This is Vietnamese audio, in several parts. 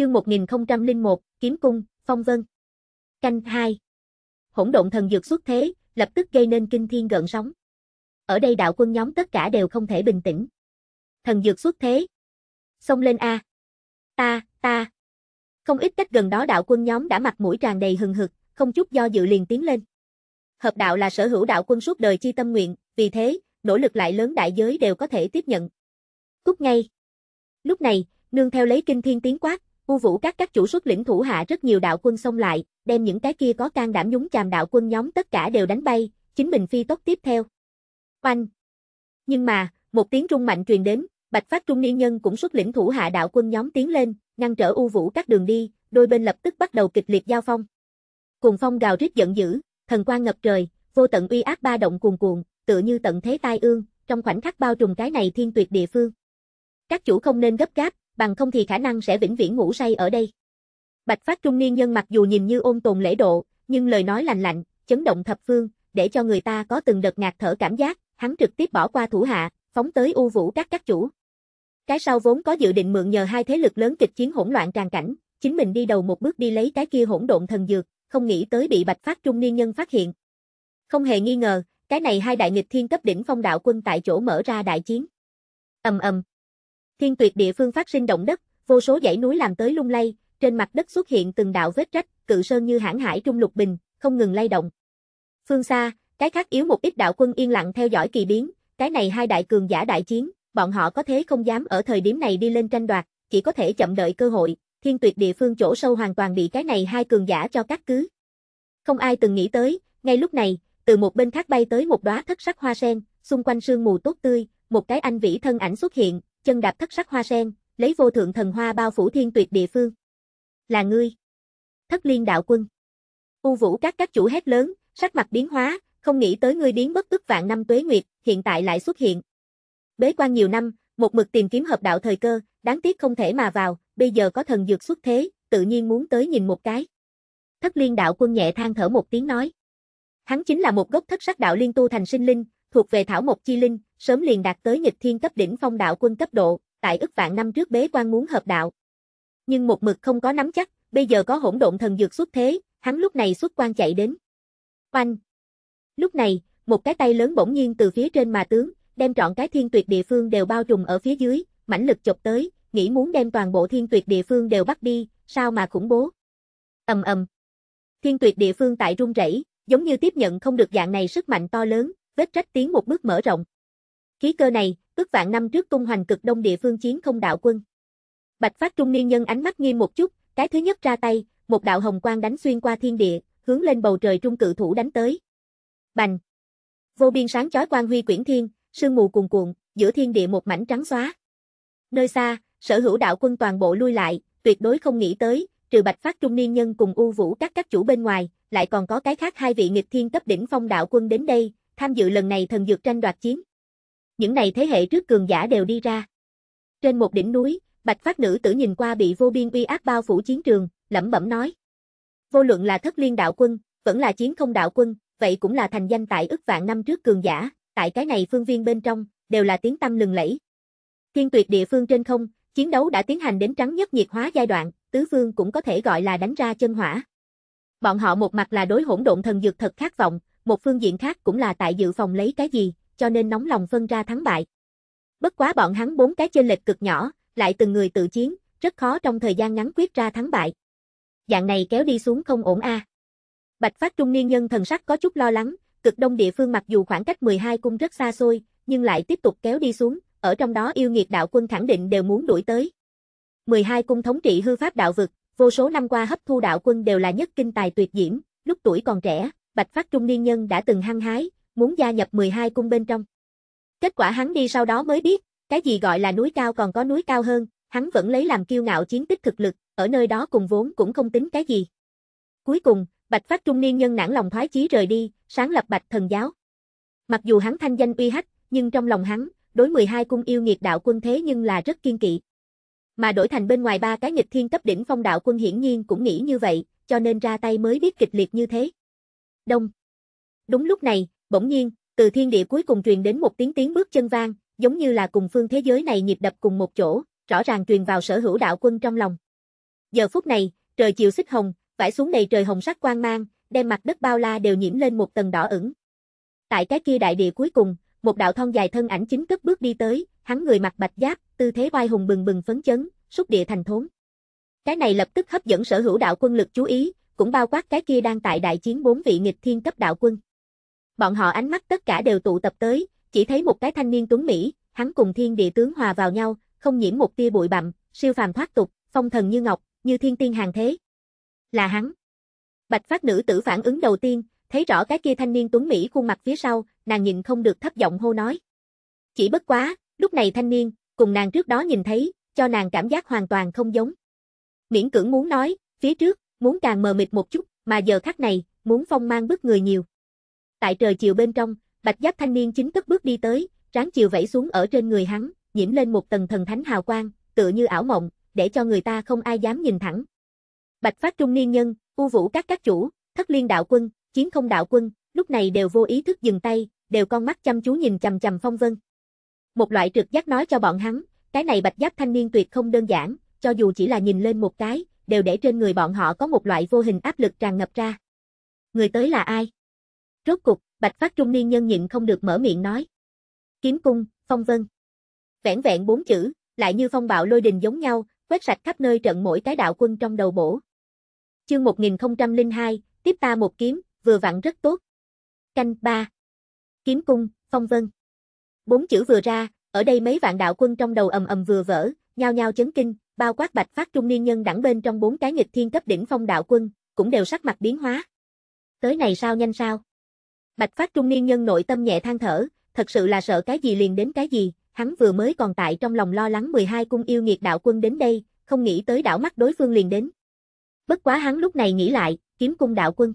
Chương 1001, Kiếm Cung, Phong Vân. Canh 2. Hỗn độn thần dược xuất thế, lập tức gây nên kinh thiên gợn sóng. Ở đây đạo quân nhóm tất cả đều không thể bình tĩnh. Thần dược xuất thế. Xông lên A. Ta, ta. Không ít cách gần đó đạo quân nhóm đã mặt mũi tràn đầy hừng hực, không chút do dự liền tiến lên. Hợp đạo là sở hữu đạo quân suốt đời chi tâm nguyện, vì thế, nỗ lực lại lớn đại giới đều có thể tiếp nhận. Cút ngay. Lúc này, nương theo lấy kinh thiên tiếng quát, U Vũ các các chủ xuất lĩnh thủ hạ rất nhiều đạo quân xông lại, đem những cái kia có can đảm nhúng chàm đạo quân nhóm tất cả đều đánh bay, chính mình phi tốc tiếp theo. Oanh! Nhưng mà, một tiếng trung mạnh truyền đến, Bạch Phát trung niên nhân cũng xuất lĩnh thủ hạ đạo quân nhóm tiến lên, ngăn trở U Vũ các đường đi, đôi bên lập tức bắt đầu kịch liệt giao phong. Cùng phong gào rít giận dữ, thần quan ngập trời, vô tận uy ác ba động cuồn cuộn, tựa như tận thế tai ương, trong khoảnh khắc bao trùm cái này thiên tuyệt địa phương. Các chủ không nên gấp gáp, bằng không thì khả năng sẽ vĩnh viễn ngủ say ở đây. Bạch phát trung niên nhân mặc dù nhìn như ôn tồn lễ độ, nhưng lời nói lành lạnh, chấn động thập phương, để cho người ta có từng đợt ngạt thở cảm giác, hắn trực tiếp bỏ qua thủ hạ, phóng tới u vũ các các chủ. Cái sau vốn có dự định mượn nhờ hai thế lực lớn kịch chiến hỗn loạn tràn cảnh, chính mình đi đầu một bước đi lấy cái kia hỗn độn thần dược, không nghĩ tới bị bạch phát trung niên nhân phát hiện. Không hề nghi ngờ, cái này hai đại nghịch thiên cấp đỉnh phong đạo quân tại chỗ mở ra đại chiến. ầm ầm, Thiên tuyệt địa phương phát sinh động đất, vô số dãy núi làm tới lung lay, trên mặt đất xuất hiện từng đạo vết rách, cự sơn như hãn hải trung lục bình, không ngừng lay động. Phương xa, cái khác yếu một ít đạo quân yên lặng theo dõi kỳ biến, cái này hai đại cường giả đại chiến, bọn họ có thế không dám ở thời điểm này đi lên tranh đoạt, chỉ có thể chậm đợi cơ hội, thiên tuyệt địa phương chỗ sâu hoàn toàn bị cái này hai cường giả cho cắt cứ. Không ai từng nghĩ tới, ngay lúc này, từ một bên khác bay tới một đóa thất sắc hoa sen, xung quanh sương mù tốt tươi, một cái anh vĩ thân ảnh xuất hiện, chân đạp thất sắc hoa sen, lấy vô thượng thần hoa bao phủ thiên tuyệt địa phương. Là ngươi. Thất liên đạo quân. U vũ các các chủ hét lớn, sắc mặt biến hóa, không nghĩ tới ngươi biến bất tức vạn năm tuế nguyệt, hiện tại lại xuất hiện. Bế quan nhiều năm, một mực tìm kiếm hợp đạo thời cơ, đáng tiếc không thể mà vào, bây giờ có thần dược xuất thế, tự nhiên muốn tới nhìn một cái. Thất liên đạo quân nhẹ than thở một tiếng nói. Hắn chính là một gốc thất sắc đạo liên tu thành sinh linh, thuộc về thảo mộc chi linh, sớm liền đạt tới nghịch thiên cấp đỉnh phong đạo quân cấp độ, tại ức vạn năm trước bế quan muốn hợp đạo. Nhưng một mực không có nắm chắc, bây giờ có hỗn độn thần dược xuất thế, hắn lúc này xuất quan chạy đến. Oanh! Lúc này, một cái tay lớn bỗng nhiên từ phía trên mà tướng, đem trọn cái thiên tuyệt địa phương đều bao trùm ở phía dưới, mãnh lực chụp tới, nghĩ muốn đem toàn bộ thiên tuyệt địa phương đều bắt đi, sao mà khủng bố. Ầm ầm. Thiên tuyệt địa phương tại rung rẩy, giống như tiếp nhận không được dạng này sức mạnh to lớn, vết trách tiến một bước mở rộng. Khí cơ này, ước vạn năm trước tung hoành cực đông địa phương chiến không đạo quân. Bạch phát trung niên nhân ánh mắt nghiêm một chút, cái thứ nhất ra tay, một đạo hồng quang đánh xuyên qua thiên địa, hướng lên bầu trời trung cự thủ đánh tới. Bành! Vô biên sáng chói quang huy quyển thiên, sương mù cuồn cuộn, giữa thiên địa một mảnh trắng xóa. Nơi xa, sở hữu đạo quân toàn bộ lui lại, tuyệt đối không nghĩ tới, trừ Bạch Phát trung niên nhân cùng U Vũ các các chủ bên ngoài, lại còn có cái khác hai vị nghịch thiên cấp đỉnh phong đạo quân đến đây, tham dự lần này thần dược tranh đoạt chiến những này thế hệ trước cường giả đều đi ra. Trên một đỉnh núi, bạch phát nữ tử nhìn qua bị vô biên uy ác bao phủ chiến trường, lẩm bẩm nói. Vô luận là thất liên đạo quân, vẫn là chiến không đạo quân, vậy cũng là thành danh tại ức vạn năm trước cường giả, tại cái này phương viên bên trong, đều là tiếng tâm lừng lẫy. Thiên tuyệt địa phương trên không, chiến đấu đã tiến hành đến trắng nhất nhiệt hóa giai đoạn, tứ phương cũng có thể gọi là đánh ra chân hỏa. Bọn họ một mặt là đối hỗn độn thần dược thật khát vọng, một phương diện khác cũng là tại dự phòng lấy cái gì, cho nên nóng lòng phân ra thắng bại. Bất quá bọn hắn bốn cái chênh lệch cực nhỏ, lại từng người tự chiến, rất khó trong thời gian ngắn quyết ra thắng bại. Dạng này kéo đi xuống không ổn a. Bạch Phát trung niên nhân thần sắc có chút lo lắng, cực đông địa phương mặc dù khoảng cách 12 cung rất xa xôi, nhưng lại tiếp tục kéo đi xuống, ở trong đó yêu nghiệt đạo quân khẳng định đều muốn đuổi tới. 12 cung thống trị hư pháp đạo vực, vô số năm qua hấp thu đạo quân đều là nhất kinh tài tuyệt diễm, lúc tuổi còn trẻ, Bạch Phát trung niên nhân đã từng hăng hái, muốn gia nhập 12 cung bên trong. Kết quả hắn đi sau đó mới biết, cái gì gọi là núi cao còn có núi cao hơn, hắn vẫn lấy làm kiêu ngạo chiến tích thực lực, ở nơi đó cùng vốn cũng không tính cái gì. Cuối cùng, Bạch Phát trung niên nhân nản lòng thoái chí rời đi, sáng lập Bạch Thần giáo. Mặc dù hắn thanh danh uy hách, nhưng trong lòng hắn, đối 12 cung yêu nghiệt đạo quân thế nhưng là rất kiên kỵ. Mà đổi thành bên ngoài ba cái nghịch thiên cấp đỉnh phong đạo quân hiển nhiên cũng nghĩ như vậy, cho nên ra tay mới biết kịch liệt như thế. Đông. Đúng lúc này, Bỗng nhiên, từ thiên địa cuối cùng truyền đến một tiếng tiếng bước chân vang, giống như là cùng phương thế giới này nhịp đập cùng một chỗ, rõ ràng truyền vào sở hữu đạo quân trong lòng. Giờ phút này, trời chiều xích hồng, vải xuống đầy trời hồng sắc quang mang, đem mặt đất bao la đều nhiễm lên một tầng đỏ ửng. Tại cái kia đại địa cuối cùng, một đạo thon dài thân ảnh chính cất bước đi tới, hắn người mặc bạch giáp, tư thế oai hùng bừng bừng phấn chấn, xúc địa thành thốn. Cái này lập tức hấp dẫn sở hữu đạo quân lực chú ý, cũng bao quát cái kia đang tại đại chiến bốn vị nghịch thiên cấp đạo quân bọn họ ánh mắt tất cả đều tụ tập tới, chỉ thấy một cái thanh niên tuấn Mỹ, hắn cùng thiên địa tướng hòa vào nhau, không nhiễm một tia bụi bặm, siêu phàm thoát tục, phong thần như ngọc, như thiên tiên hàng thế. Là hắn. Bạch phát nữ tử phản ứng đầu tiên, thấy rõ cái kia thanh niên tuấn Mỹ khuôn mặt phía sau, nàng nhìn không được thấp giọng hô nói. Chỉ bất quá, lúc này thanh niên, cùng nàng trước đó nhìn thấy, cho nàng cảm giác hoàn toàn không giống. Miễn cưỡng muốn nói, phía trước, muốn càng mờ mịt một chút, mà giờ khắc này, muốn phong mang bức người nhiều. Tại trời chiều bên trong, bạch giáp thanh niên chính thức bước đi tới, ráng chiều vẫy xuống ở trên người hắn, nhiễm lên một tầng thần thánh hào quang, tựa như ảo mộng, để cho người ta không ai dám nhìn thẳng. Bạch phát trung niên nhân, u vũ các các chủ, thất liên đạo quân, chiến không đạo quân, lúc này đều vô ý thức dừng tay, đều con mắt chăm chú nhìn chầm chầm phong vân. Một loại trực giác nói cho bọn hắn, cái này bạch giáp thanh niên tuyệt không đơn giản, cho dù chỉ là nhìn lên một cái, đều để trên người bọn họ có một loại vô hình áp lực tràn ngập ra. Người tới là ai? Rốt cục, bạch phát trung niên nhân nhịn không được mở miệng nói. Kiếm cung, phong vân. Vẹn vẹn bốn chữ, lại như phong bạo lôi đình giống nhau, quét sạch khắp nơi trận mỗi cái đạo quân trong đầu bổ. Chương 1002, tiếp ta một kiếm, vừa vặn rất tốt. Canh ba Kiếm cung, phong vân. Bốn chữ vừa ra, ở đây mấy vạn đạo quân trong đầu ầm ầm vừa vỡ, nhao nhao chấn kinh, bao quát bạch phát trung niên nhân đẳng bên trong bốn cái nghịch thiên cấp đỉnh phong đạo quân, cũng đều sắc mặt biến hóa. Tới này sao nhanh sao? Bạch phát trung niên nhân nội tâm nhẹ than thở, thật sự là sợ cái gì liền đến cái gì, hắn vừa mới còn tại trong lòng lo lắng 12 cung yêu nghiệt đạo quân đến đây, không nghĩ tới đảo mắt đối phương liền đến. Bất quá hắn lúc này nghĩ lại, kiếm cung đạo quân.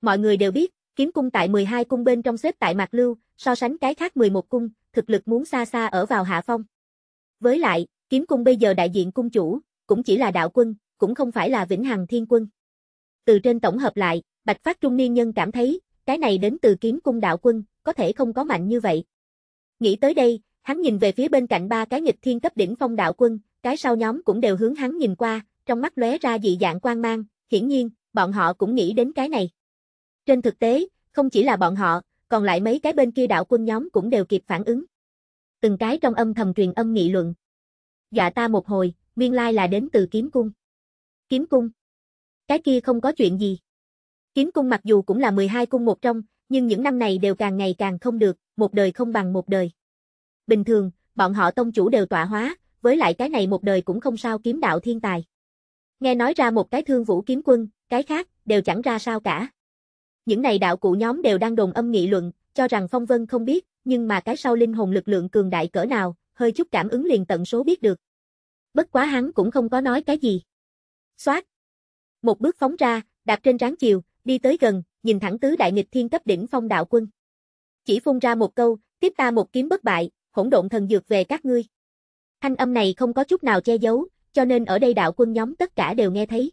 Mọi người đều biết, kiếm cung tại 12 cung bên trong xếp tại Mạc Lưu, so sánh cái khác 11 cung, thực lực muốn xa xa ở vào hạ phong. Với lại, kiếm cung bây giờ đại diện cung chủ, cũng chỉ là đạo quân, cũng không phải là vĩnh hằng thiên quân. Từ trên tổng hợp lại, Bạch Phát Trung Niên Nhân cảm thấy, cái này đến từ kiếm cung đạo quân, có thể không có mạnh như vậy. Nghĩ tới đây, hắn nhìn về phía bên cạnh ba cái nghịch thiên cấp đỉnh phong đạo quân, cái sau nhóm cũng đều hướng hắn nhìn qua, trong mắt lóe ra dị dạng quan mang, hiển nhiên, bọn họ cũng nghĩ đến cái này. Trên thực tế, không chỉ là bọn họ, còn lại mấy cái bên kia đạo quân nhóm cũng đều kịp phản ứng. Từng cái trong âm thầm truyền âm nghị luận. Dạ ta một hồi, nguyên lai là đến từ kiếm cung. Kiếm cung. Cái kia không có chuyện gì. Kiếm cung mặc dù cũng là 12 cung một trong, nhưng những năm này đều càng ngày càng không được, một đời không bằng một đời. Bình thường, bọn họ tông chủ đều tọa hóa, với lại cái này một đời cũng không sao kiếm đạo thiên tài. Nghe nói ra một cái thương vũ kiếm quân, cái khác, đều chẳng ra sao cả. Những này đạo cụ nhóm đều đang đồn âm nghị luận, cho rằng Phong Vân không biết, nhưng mà cái sau linh hồn lực lượng cường đại cỡ nào, hơi chút cảm ứng liền tận số biết được. Bất quá hắn cũng không có nói cái gì. Xoát. Một bước phóng ra, đạp trên ráng chiều, đi tới gần, nhìn thẳng tứ đại nghịch thiên cấp đỉnh phong đạo quân. Chỉ phun ra một câu, tiếp ta một kiếm bất bại, hỗn độn thần dược về các ngươi. Thanh âm này không có chút nào che giấu, cho nên ở đây đạo quân nhóm tất cả đều nghe thấy.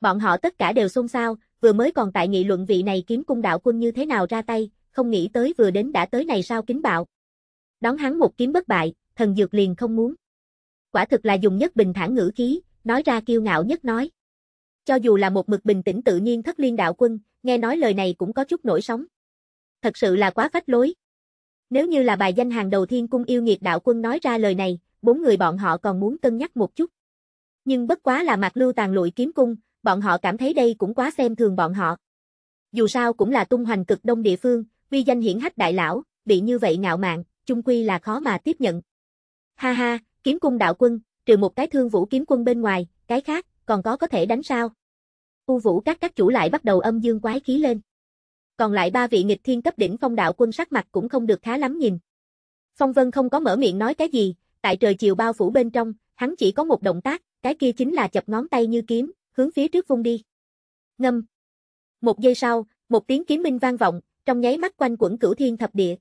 Bọn họ tất cả đều xôn xao, vừa mới còn tại nghị luận vị này kiếm cung đạo quân như thế nào ra tay, không nghĩ tới vừa đến đã tới này sao kính bạo. Đón hắn một kiếm bất bại, thần dược liền không muốn. Quả thực là dùng nhất bình thản ngữ khí, nói ra kiêu ngạo nhất nói. Cho dù là một mực bình tĩnh tự nhiên thất liên đạo quân, nghe nói lời này cũng có chút nổi sóng. Thật sự là quá phách lối. Nếu như là bài danh hàng đầu thiên cung yêu nghiệt đạo quân nói ra lời này, bốn người bọn họ còn muốn cân nhắc một chút. Nhưng bất quá là mặt lưu tàn lụi kiếm cung, bọn họ cảm thấy đây cũng quá xem thường bọn họ. Dù sao cũng là tung hoành cực đông địa phương, uy danh hiển hách đại lão, bị như vậy ngạo mạn, chung quy là khó mà tiếp nhận. Ha ha, kiếm cung đạo quân, trừ một cái thương vũ kiếm quân bên ngoài, cái khác, còn có có thể đánh sao? U vũ các các chủ lại bắt đầu âm dương quái khí lên. Còn lại ba vị nghịch thiên cấp đỉnh phong đạo quân sắc mặt cũng không được khá lắm nhìn. Phong Vân không có mở miệng nói cái gì, tại trời chiều bao phủ bên trong, hắn chỉ có một động tác, cái kia chính là chập ngón tay như kiếm, hướng phía trước vung đi. Ngâm. Một giây sau, một tiếng kiếm minh vang vọng, trong nháy mắt quanh quẩn cửu thiên thập địa.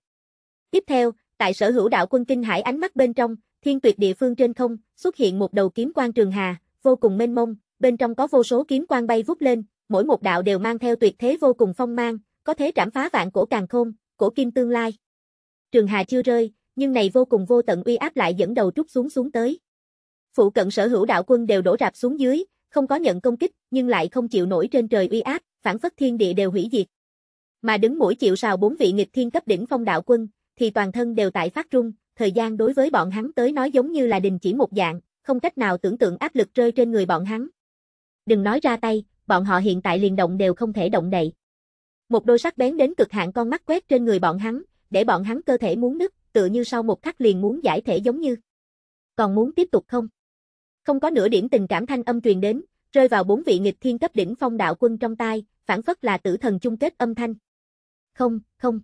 Tiếp theo, tại sở hữu đạo quân kinh hải ánh mắt bên trong, thiên tuyệt địa phương trên không, xuất hiện một đầu kiếm quan trường hà vô cùng mênh mông, bên trong có vô số kiếm quang bay vút lên, mỗi một đạo đều mang theo tuyệt thế vô cùng phong mang, có thế trảm phá vạn cổ càng khôn, cổ kim tương lai. Trường Hà chưa rơi, nhưng này vô cùng vô tận uy áp lại dẫn đầu trút xuống xuống tới. Phụ cận sở hữu đạo quân đều đổ rạp xuống dưới, không có nhận công kích, nhưng lại không chịu nổi trên trời uy áp, phản phất thiên địa đều hủy diệt. Mà đứng mũi chịu sào bốn vị nghịch thiên cấp đỉnh phong đạo quân, thì toàn thân đều tại phát trung, thời gian đối với bọn hắn tới nói giống như là đình chỉ một dạng, không cách nào tưởng tượng áp lực rơi trên người bọn hắn. Đừng nói ra tay, bọn họ hiện tại liền động đều không thể động đậy. Một đôi sắc bén đến cực hạn con mắt quét trên người bọn hắn, để bọn hắn cơ thể muốn nứt, tựa như sau một khắc liền muốn giải thể giống như. Còn muốn tiếp tục không? Không có nửa điểm tình cảm thanh âm truyền đến, rơi vào bốn vị nghịch thiên cấp đỉnh phong đạo quân trong tai, phản phất là tử thần chung kết âm thanh. Không, không.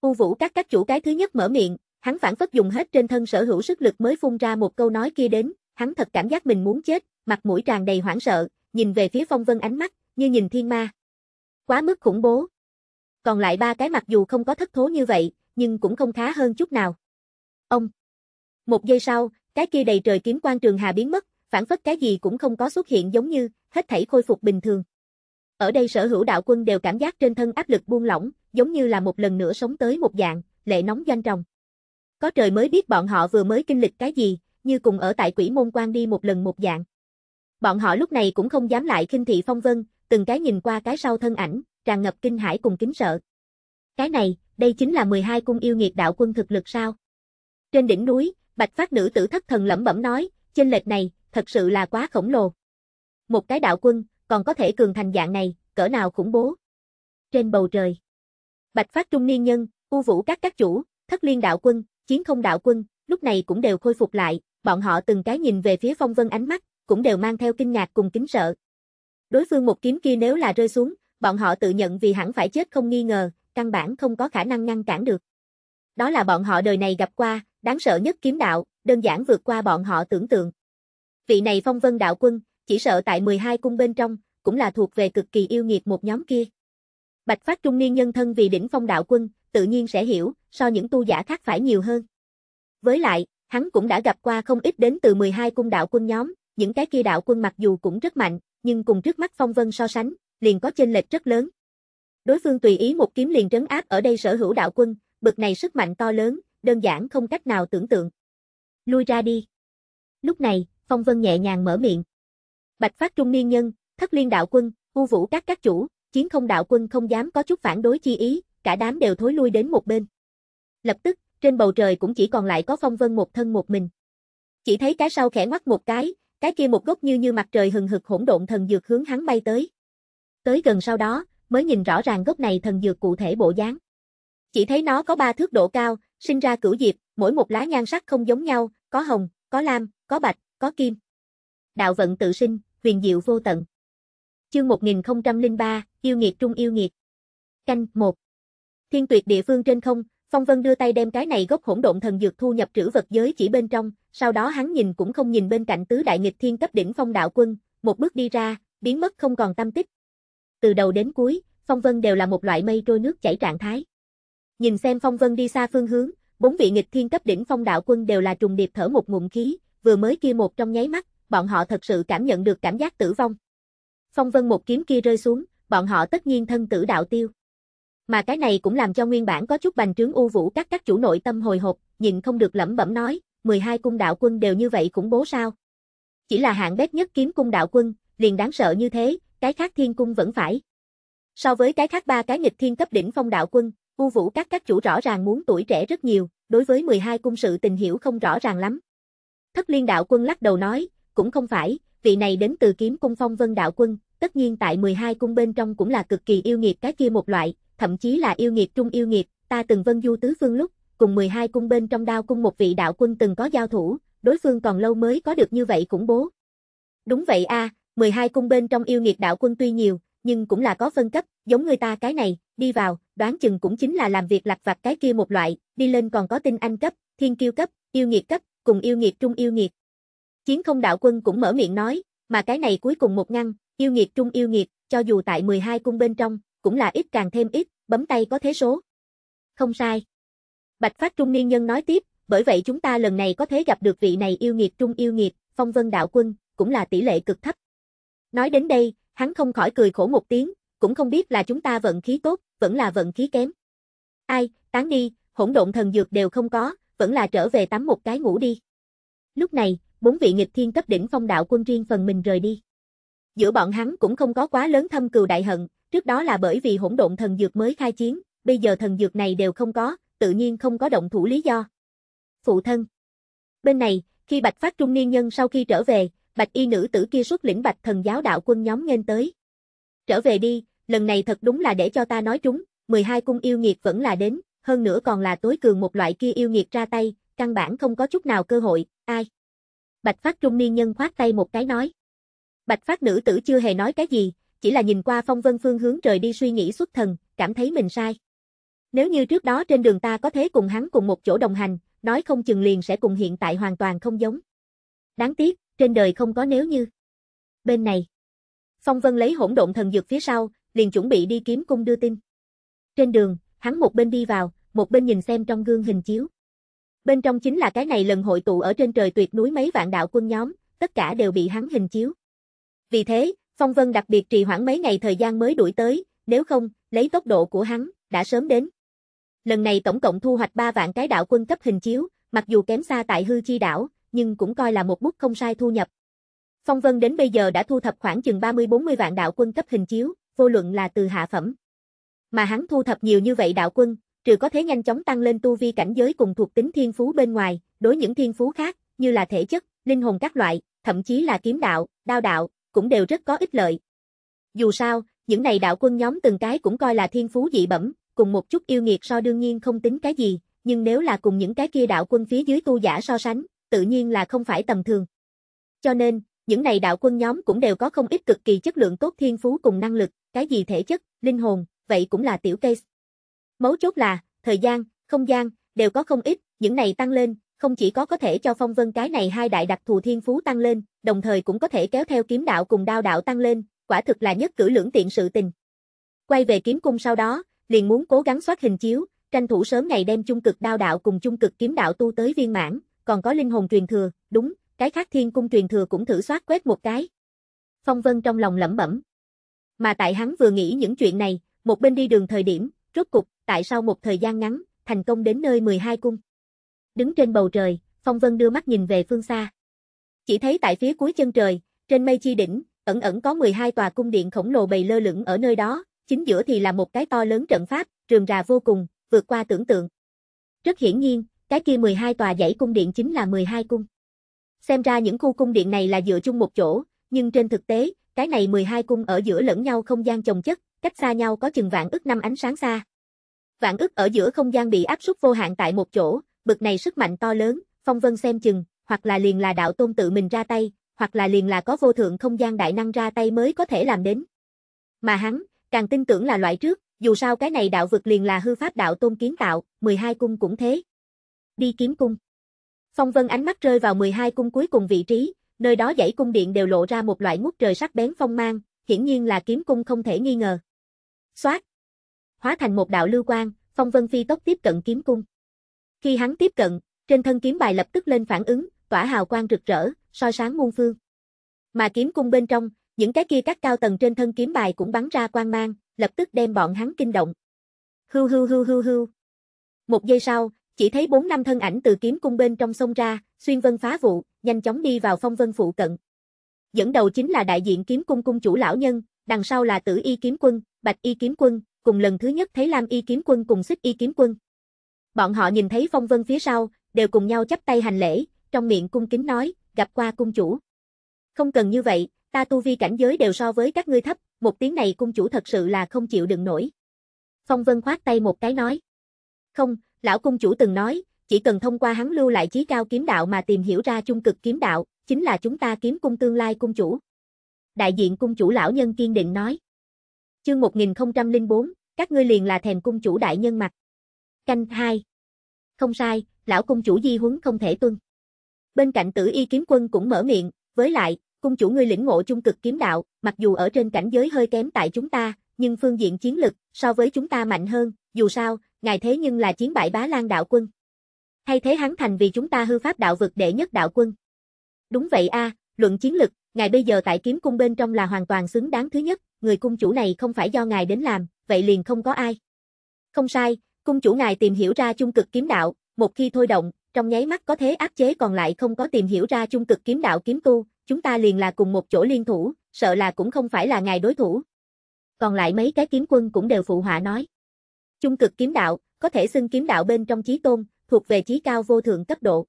U vũ các các chủ cái thứ nhất mở miệng, Hắn phản phất dùng hết trên thân sở hữu sức lực mới phun ra một câu nói kia đến, hắn thật cảm giác mình muốn chết, mặt mũi tràn đầy hoảng sợ, nhìn về phía phong vân ánh mắt, như nhìn thiên ma. Quá mức khủng bố. Còn lại ba cái mặc dù không có thất thố như vậy, nhưng cũng không khá hơn chút nào. Ông. Một giây sau, cái kia đầy trời kiếm quan trường hà biến mất, phản phất cái gì cũng không có xuất hiện giống như, hết thảy khôi phục bình thường. Ở đây sở hữu đạo quân đều cảm giác trên thân áp lực buông lỏng, giống như là một lần nữa sống tới một dạng, lệ nóng doanh tròng. Có trời mới biết bọn họ vừa mới kinh lịch cái gì, như cùng ở tại quỷ môn quan đi một lần một dạng. Bọn họ lúc này cũng không dám lại khinh thị phong vân, từng cái nhìn qua cái sau thân ảnh, tràn ngập kinh hải cùng kính sợ. Cái này, đây chính là 12 cung yêu nghiệt đạo quân thực lực sao? Trên đỉnh núi, bạch phát nữ tử thất thần lẩm bẩm nói, chênh lệch này, thật sự là quá khổng lồ. Một cái đạo quân, còn có thể cường thành dạng này, cỡ nào khủng bố. Trên bầu trời, bạch phát trung niên nhân, u vũ các các chủ, thất liên đạo quân, chiến không đạo quân, lúc này cũng đều khôi phục lại, bọn họ từng cái nhìn về phía phong vân ánh mắt, cũng đều mang theo kinh ngạc cùng kính sợ. Đối phương một kiếm kia nếu là rơi xuống, bọn họ tự nhận vì hẳn phải chết không nghi ngờ, căn bản không có khả năng ngăn cản được. Đó là bọn họ đời này gặp qua, đáng sợ nhất kiếm đạo, đơn giản vượt qua bọn họ tưởng tượng. Vị này phong vân đạo quân, chỉ sợ tại 12 cung bên trong, cũng là thuộc về cực kỳ yêu nghiệt một nhóm kia. Bạch phát trung niên nhân thân vì đỉnh phong đạo quân, tự nhiên sẽ hiểu, so những tu giả khác phải nhiều hơn. Với lại, hắn cũng đã gặp qua không ít đến từ 12 cung đạo quân nhóm, những cái kia đạo quân mặc dù cũng rất mạnh, nhưng cùng trước mắt phong vân so sánh, liền có chênh lệch rất lớn. Đối phương tùy ý một kiếm liền trấn áp ở đây sở hữu đạo quân, bực này sức mạnh to lớn, đơn giản không cách nào tưởng tượng. Lui ra đi. Lúc này, Phong Vân nhẹ nhàng mở miệng. Bạch Phát Trung Niên Nhân, Thất Liên Đạo Quân, U Vũ các các chủ, Chiến Không Đạo Quân không dám có chút phản đối chi ý, cả đám đều thối lui đến một bên. Lập tức, trên bầu trời cũng chỉ còn lại có phong vân một thân một mình. Chỉ thấy cái sau khẽ ngoắc một cái, cái kia một gốc như như mặt trời hừng hực hỗn độn thần dược hướng hắn bay tới. Tới gần sau đó, mới nhìn rõ ràng gốc này thần dược cụ thể bộ dáng. Chỉ thấy nó có ba thước độ cao, sinh ra cửu diệp, mỗi một lá nhan sắc không giống nhau, có hồng, có lam, có bạch, có kim. Đạo vận tự sinh, huyền diệu vô tận. Chương 1003, yêu nghiệt trung yêu nghiệt. Canh 1 Thiên tuyệt địa phương trên không, Phong Vân đưa tay đem cái này gốc hỗn độn thần dược thu nhập trữ vật giới chỉ bên trong, sau đó hắn nhìn cũng không nhìn bên cạnh tứ đại nghịch thiên cấp đỉnh phong đạo quân, một bước đi ra, biến mất không còn tâm tích. Từ đầu đến cuối, Phong Vân đều là một loại mây trôi nước chảy trạng thái. Nhìn xem Phong Vân đi xa phương hướng, bốn vị nghịch thiên cấp đỉnh phong đạo quân đều là trùng điệp thở một ngụm khí, vừa mới kia một trong nháy mắt, bọn họ thật sự cảm nhận được cảm giác tử vong. Phong Vân một kiếm kia rơi xuống, bọn họ tất nhiên thân tử đạo tiêu. Mà cái này cũng làm cho nguyên bản có chút bành trướng u vũ các các chủ nội tâm hồi hộp, nhìn không được lẩm bẩm nói, 12 cung đạo quân đều như vậy khủng bố sao. Chỉ là hạng bét nhất kiếm cung đạo quân, liền đáng sợ như thế, cái khác thiên cung vẫn phải. So với cái khác ba cái nghịch thiên cấp đỉnh phong đạo quân, u vũ các các chủ rõ ràng muốn tuổi trẻ rất nhiều, đối với 12 cung sự tình hiểu không rõ ràng lắm. Thất liên đạo quân lắc đầu nói, cũng không phải, vị này đến từ kiếm cung phong vân đạo quân, tất nhiên tại 12 cung bên trong cũng là cực kỳ yêu nghiệt cái kia một loại, thậm chí là yêu nghiệt trung yêu nghiệt, ta từng vân du tứ phương lúc, cùng 12 cung bên trong đao cung một vị đạo quân từng có giao thủ, đối phương còn lâu mới có được như vậy cũng bố. Đúng vậy a, à, 12 cung bên trong yêu nghiệt đạo quân tuy nhiều, nhưng cũng là có phân cấp, giống người ta cái này, đi vào, đoán chừng cũng chính là làm việc lặt vặt cái kia một loại, đi lên còn có tinh anh cấp, thiên kiêu cấp, yêu nghiệt cấp, cùng yêu nghiệt trung yêu nghiệt. Chiến không đạo quân cũng mở miệng nói, mà cái này cuối cùng một ngăn, yêu nghiệt trung yêu nghiệt, cho dù tại 12 cung bên trong, cũng là ít càng thêm ít, bấm tay có thế số. Không sai. Bạch Phát Trung Niên Nhân nói tiếp, bởi vậy chúng ta lần này có thể gặp được vị này yêu nghiệt trung yêu nghiệt, phong vân đạo quân, cũng là tỷ lệ cực thấp. Nói đến đây, hắn không khỏi cười khổ một tiếng, cũng không biết là chúng ta vận khí tốt, vẫn là vận khí kém. Ai, tán đi, hỗn độn thần dược đều không có, vẫn là trở về tắm một cái ngủ đi. Lúc này, bốn vị nghịch thiên cấp đỉnh phong đạo quân riêng phần mình rời đi. Giữa bọn hắn cũng không có quá lớn thâm cừu đại hận, Trước đó là bởi vì hỗn độn thần dược mới khai chiến, bây giờ thần dược này đều không có, tự nhiên không có động thủ lý do. Phụ thân. Bên này, khi Bạch Phát trung niên nhân sau khi trở về, Bạch y nữ tử kia xuất lĩnh Bạch thần giáo đạo quân nhóm nghênh tới. Trở về đi, lần này thật đúng là để cho ta nói trúng, 12 cung yêu nghiệt vẫn là đến, hơn nữa còn là tối cường một loại kia yêu nghiệt ra tay, căn bản không có chút nào cơ hội, ai. Bạch Phát trung niên nhân khoát tay một cái nói. Bạch Phát nữ tử chưa hề nói cái gì, chỉ là nhìn qua phong vân phương hướng trời đi suy nghĩ xuất thần, cảm thấy mình sai. Nếu như trước đó trên đường ta có thế cùng hắn cùng một chỗ đồng hành, nói không chừng liền sẽ cùng hiện tại hoàn toàn không giống. Đáng tiếc, trên đời không có nếu như. Bên này, Phong Vân lấy hỗn độn thần dược phía sau, liền chuẩn bị đi kiếm cung đưa tin. Trên đường, hắn một bên đi vào, một bên nhìn xem trong gương hình chiếu. Bên trong chính là cái này lần hội tụ ở trên trời tuyệt núi mấy vạn đạo quân nhóm, tất cả đều bị hắn hình chiếu. Vì thế, Phong Vân đặc biệt trì hoãn mấy ngày thời gian mới đuổi tới, nếu không, lấy tốc độ của hắn, đã sớm đến. Lần này tổng cộng thu hoạch 3 vạn cái đạo quân cấp hình chiếu, mặc dù kém xa tại hư chi đảo, nhưng cũng coi là một bút không sai thu nhập. Phong Vân đến bây giờ đã thu thập khoảng chừng 30-40 vạn đạo quân cấp hình chiếu, vô luận là từ hạ phẩm. Mà hắn thu thập nhiều như vậy đạo quân, trừ có thể nhanh chóng tăng lên tu vi cảnh giới cùng thuộc tính thiên phú bên ngoài, đối những thiên phú khác, như là thể chất, linh hồn các loại, thậm chí là kiếm đạo, đao đạo, cũng đều rất có ích lợi. Dù sao, những này đạo quân nhóm từng cái cũng coi là thiên phú dị bẩm, cùng một chút yêu nghiệt so đương nhiên không tính cái gì, nhưng nếu là cùng những cái kia đạo quân phía dưới tu giả so sánh, tự nhiên là không phải tầm thường. Cho nên, những này đạo quân nhóm cũng đều có không ít cực kỳ chất lượng tốt thiên phú cùng năng lực, cái gì thể chất, linh hồn, vậy cũng là tiểu case. Mấu chốt là, thời gian, không gian, đều có không ít, những này tăng lên, không chỉ có có thể cho Phong Vân cái này hai đại đặc thù thiên phú tăng lên, đồng thời cũng có thể kéo theo kiếm đạo cùng đao đạo tăng lên, quả thực là nhất cử lưỡng tiện sự tình. Quay về kiếm cung sau đó, liền muốn cố gắng soát hình chiếu, tranh thủ sớm ngày đem chung cực đao đạo cùng chung cực kiếm đạo tu tới viên mãn, còn có linh hồn truyền thừa, đúng, cái khác thiên cung truyền thừa cũng thử soát quét một cái. Phong Vân trong lòng lẩm bẩm. Mà tại hắn vừa nghĩ những chuyện này, một bên đi đường thời điểm, rốt cục, tại sau một thời gian ngắn, thành công đến nơi 12 cung đứng trên bầu trời, Phong Vân đưa mắt nhìn về phương xa. Chỉ thấy tại phía cuối chân trời, trên mây chi đỉnh, ẩn ẩn có 12 tòa cung điện khổng lồ bày lơ lửng ở nơi đó, chính giữa thì là một cái to lớn trận pháp, trường rà vô cùng, vượt qua tưởng tượng. Rất hiển nhiên, cái kia 12 tòa dãy cung điện chính là 12 cung. Xem ra những khu cung điện này là dựa chung một chỗ, nhưng trên thực tế, cái này 12 cung ở giữa lẫn nhau không gian chồng chất, cách xa nhau có chừng vạn ức năm ánh sáng xa. Vạn ức ở giữa không gian bị áp suất vô hạn tại một chỗ, bực này sức mạnh to lớn, Phong Vân xem chừng, hoặc là liền là đạo tôn tự mình ra tay, hoặc là liền là có vô thượng không gian đại năng ra tay mới có thể làm đến. Mà hắn, càng tin tưởng là loại trước, dù sao cái này đạo vực liền là hư pháp đạo tôn kiến tạo, 12 cung cũng thế. Đi kiếm cung. Phong Vân ánh mắt rơi vào 12 cung cuối cùng vị trí, nơi đó dãy cung điện đều lộ ra một loại ngút trời sắc bén phong mang, hiển nhiên là kiếm cung không thể nghi ngờ. Xoát. Hóa thành một đạo lưu quang, Phong Vân phi tốc tiếp cận kiếm cung. Khi hắn tiếp cận, trên thân kiếm bài lập tức lên phản ứng, tỏa hào quang rực rỡ, soi sáng muôn phương. Mà kiếm cung bên trong, những cái kia các cao tầng trên thân kiếm bài cũng bắn ra quang mang, lập tức đem bọn hắn kinh động. Hư hư hư hư hư. Một giây sau, chỉ thấy bốn năm thân ảnh từ kiếm cung bên trong xông ra, xuyên vân phá vụ, nhanh chóng đi vào phong vân phụ cận. Dẫn đầu chính là đại diện kiếm cung cung chủ lão nhân, đằng sau là tử y kiếm quân, bạch y kiếm quân, cùng lần thứ nhất thấy lam y kiếm quân cùng xích y kiếm quân. Bọn họ nhìn thấy phong vân phía sau, đều cùng nhau chắp tay hành lễ, trong miệng cung kính nói, gặp qua cung chủ. Không cần như vậy, ta tu vi cảnh giới đều so với các ngươi thấp, một tiếng này cung chủ thật sự là không chịu đựng nổi. Phong Vân khoát tay một cái nói. Không, lão cung chủ từng nói, chỉ cần thông qua hắn lưu lại chí cao kiếm đạo mà tìm hiểu ra chung cực kiếm đạo, chính là chúng ta kiếm cung tương lai cung chủ. Đại diện cung chủ lão nhân kiên định nói. Chương 1004, các ngươi liền là thèm cung chủ đại nhân mặt. Canh 2 không sai, lão cung chủ di huấn không thể tuân. Bên cạnh tử y kiếm quân cũng mở miệng, với lại, cung chủ ngươi lĩnh ngộ trung cực kiếm đạo, mặc dù ở trên cảnh giới hơi kém tại chúng ta, nhưng phương diện chiến lực, so với chúng ta mạnh hơn, dù sao, ngài thế nhưng là chiến bại bá lan đạo quân. Hay thế hắn thành vì chúng ta hư pháp đạo vực đệ nhất đạo quân. Đúng vậy a, luận chiến lực, ngài bây giờ tại kiếm cung bên trong là hoàn toàn xứng đáng thứ nhất, người cung chủ này không phải do ngài đến làm, vậy liền không có ai. Không sai, Cung chủ ngài tìm hiểu ra chung cực kiếm đạo, một khi thôi động, trong nháy mắt có thế áp chế còn lại không có tìm hiểu ra chung cực kiếm đạo kiếm tu, chúng ta liền là cùng một chỗ liên thủ, sợ là cũng không phải là ngài đối thủ. Còn lại mấy cái kiếm quân cũng đều phụ họa nói. Chung cực kiếm đạo, có thể xưng kiếm đạo bên trong chí tôn, thuộc về chí cao vô thượng cấp độ.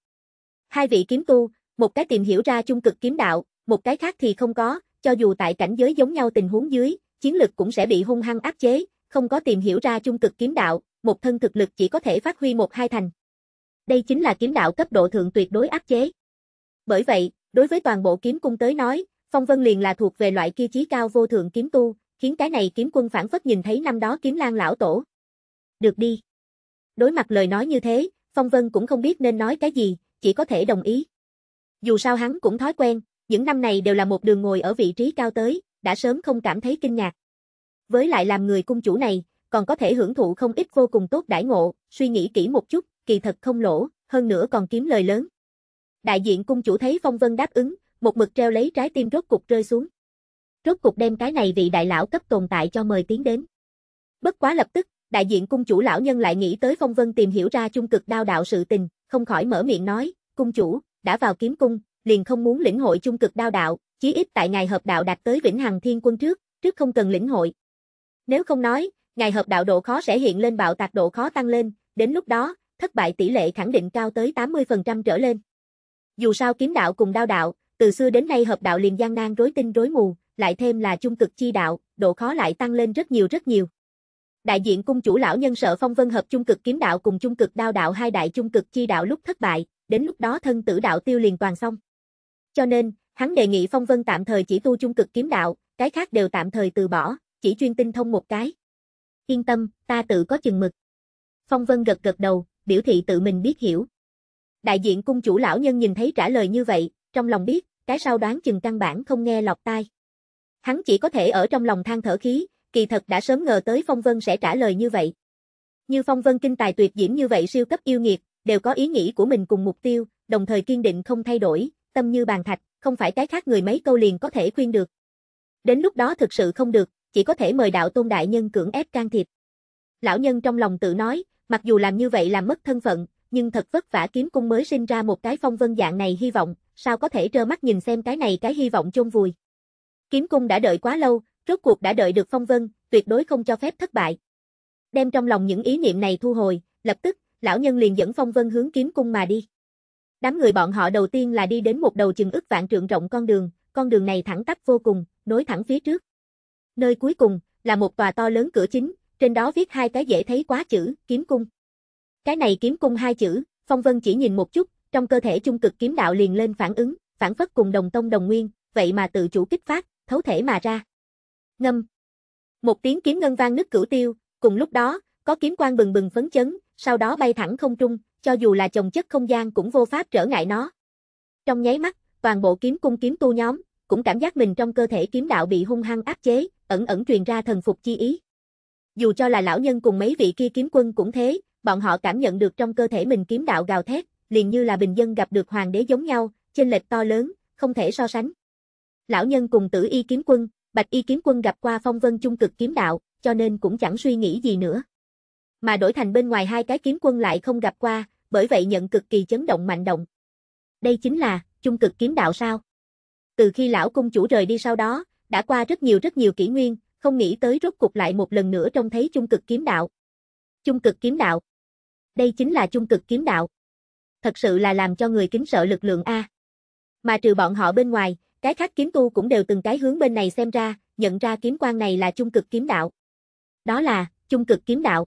Hai vị kiếm tu, một cái tìm hiểu ra chung cực kiếm đạo, một cái khác thì không có, cho dù tại cảnh giới giống nhau tình huống dưới, chiến lực cũng sẽ bị hung hăng áp chế, không có tìm hiểu ra chung cực kiếm đạo, một thân thực lực chỉ có thể phát huy một hai thành. Đây chính là kiếm đạo cấp độ thượng tuyệt đối áp chế. Bởi vậy, đối với toàn bộ kiếm cung tới nói, Phong Vân liền là thuộc về loại kia chí cao vô thượng kiếm tu, khiến cái này kiếm quân phản phất nhìn thấy năm đó kiếm lang lão tổ. Được đi. Đối mặt lời nói như thế, Phong Vân cũng không biết nên nói cái gì, chỉ có thể đồng ý. Dù sao hắn cũng thói quen, những năm này đều là một đường ngồi ở vị trí cao tới, đã sớm không cảm thấy kinh ngạc. Với lại làm người cung chủ này, còn có thể hưởng thụ không ít vô cùng tốt đãi ngộ, suy nghĩ kỹ một chút, kỳ thật không lỗ, hơn nữa còn kiếm lời lớn. Đại diện cung chủ thấy Phong Vân đáp ứng, một mực treo lấy trái tim rốt cục rơi xuống. Rốt cục đem cái này vị đại lão cấp tồn tại cho mời tiến đến. Bất quá lập tức, đại diện cung chủ lão nhân lại nghĩ tới Phong Vân tìm hiểu ra trung cực đao đạo sự tình, không khỏi mở miệng nói, cung chủ, đã vào kiếm cung, liền không muốn lĩnh hội trung cực đao đạo, chí ít tại ngày hợp đạo đạt tới vĩnh hằng thiên quân trước, trước không cần lĩnh hội. Nếu không nói, Ngày hợp đạo độ khó sẽ hiện lên bạo tạc độ khó tăng lên, đến lúc đó, thất bại tỷ lệ khẳng định cao tới 80% trở lên. Dù sao kiếm đạo cùng đao đạo, từ xưa đến nay hợp đạo liền gian nan rối tinh rối mù, lại thêm là trung cực chi đạo, độ khó lại tăng lên rất nhiều rất nhiều. Đại diện cung chủ lão nhân sợ phong vân hợp trung cực kiếm đạo cùng trung cực đao đạo hai đại trung cực chi đạo lúc thất bại, đến lúc đó thân tử đạo tiêu liền toàn xong. Cho nên, hắn đề nghị phong vân tạm thời chỉ tu trung cực kiếm đạo, cái khác đều tạm thời từ bỏ, chỉ chuyên tinh thông một cái yên tâm, ta tự có chừng mực. Phong Vân gật gật đầu, biểu thị tự mình biết hiểu. Đại diện cung chủ lão nhân nhìn thấy trả lời như vậy, trong lòng biết, cái sau đoán chừng căn bản không nghe lọc tai. Hắn chỉ có thể ở trong lòng than thở khí, kỳ thật đã sớm ngờ tới Phong Vân sẽ trả lời như vậy. Như Phong Vân kinh tài tuyệt diễm như vậy siêu cấp yêu nghiệt, đều có ý nghĩ của mình cùng mục tiêu, đồng thời kiên định không thay đổi, tâm như bàn thạch, không phải cái khác người mấy câu liền có thể khuyên được. Đến lúc đó thực sự không được, chỉ có thể mời đạo tôn đại nhân cưỡng ép can thiệp. Lão nhân trong lòng tự nói, mặc dù làm như vậy làm mất thân phận, nhưng thật vất vả kiếm cung mới sinh ra một cái phong vân dạng này hy vọng, sao có thể trơ mắt nhìn xem cái này cái hy vọng chôn vùi. Kiếm cung đã đợi quá lâu, rốt cuộc đã đợi được phong vân, tuyệt đối không cho phép thất bại. Đem trong lòng những ý niệm này thu hồi, lập tức, lão nhân liền dẫn phong vân hướng kiếm cung mà đi. Đám người bọn họ đầu tiên là đi đến một đầu chừng ức vạn trượng rộng con đường, con đường này thẳng tắp vô cùng, nối thẳng phía trước. Nơi cuối cùng, là một tòa to lớn cửa chính, trên đó viết hai cái dễ thấy quá chữ, kiếm cung. Cái này kiếm cung hai chữ, Phong Vân chỉ nhìn một chút, trong cơ thể trung cực kiếm đạo liền lên phản ứng, phản phất cùng đồng tông đồng nguyên, vậy mà tự chủ kích phát, thấu thể mà ra. Ngâm. Một tiếng kiếm ngân vang nứt cửu tiêu, cùng lúc đó, có kiếm quang bừng bừng phấn chấn, sau đó bay thẳng không trung, cho dù là chồng chất không gian cũng vô pháp trở ngại nó. Trong nháy mắt, toàn bộ kiếm cung kiếm tu nhóm, cũng cảm giác mình trong cơ thể kiếm đạo bị hung hăng áp chế, ẩn ẩn truyền ra thần phục chi ý. Dù cho là lão nhân cùng mấy vị kia kiếm quân cũng thế, bọn họ cảm nhận được trong cơ thể mình kiếm đạo gào thét, liền như là bình dân gặp được hoàng đế giống nhau, chênh lệch to lớn, không thể so sánh. Lão nhân cùng tử y kiếm quân, bạch y kiếm quân gặp qua phong vân trung cực kiếm đạo, cho nên cũng chẳng suy nghĩ gì nữa. Mà đổi thành bên ngoài hai cái kiếm quân lại không gặp qua, bởi vậy nhận cực kỳ chấn động mạnh động. Đây chính là, trung cực kiếm đạo sao? Từ khi lão cung chủ rời đi sau đó, đã qua rất nhiều rất nhiều kỷ nguyên, không nghĩ tới rốt cục lại một lần nữa trông thấy chung cực kiếm đạo. Chung cực kiếm đạo. Đây chính là chung cực kiếm đạo. Thật sự là làm cho người kính sợ lực lượng A. Mà trừ bọn họ bên ngoài, cái khác kiếm tu cũng đều từng cái hướng bên này xem ra, nhận ra kiếm quan này là chung cực kiếm đạo. Đó là, chung cực kiếm đạo.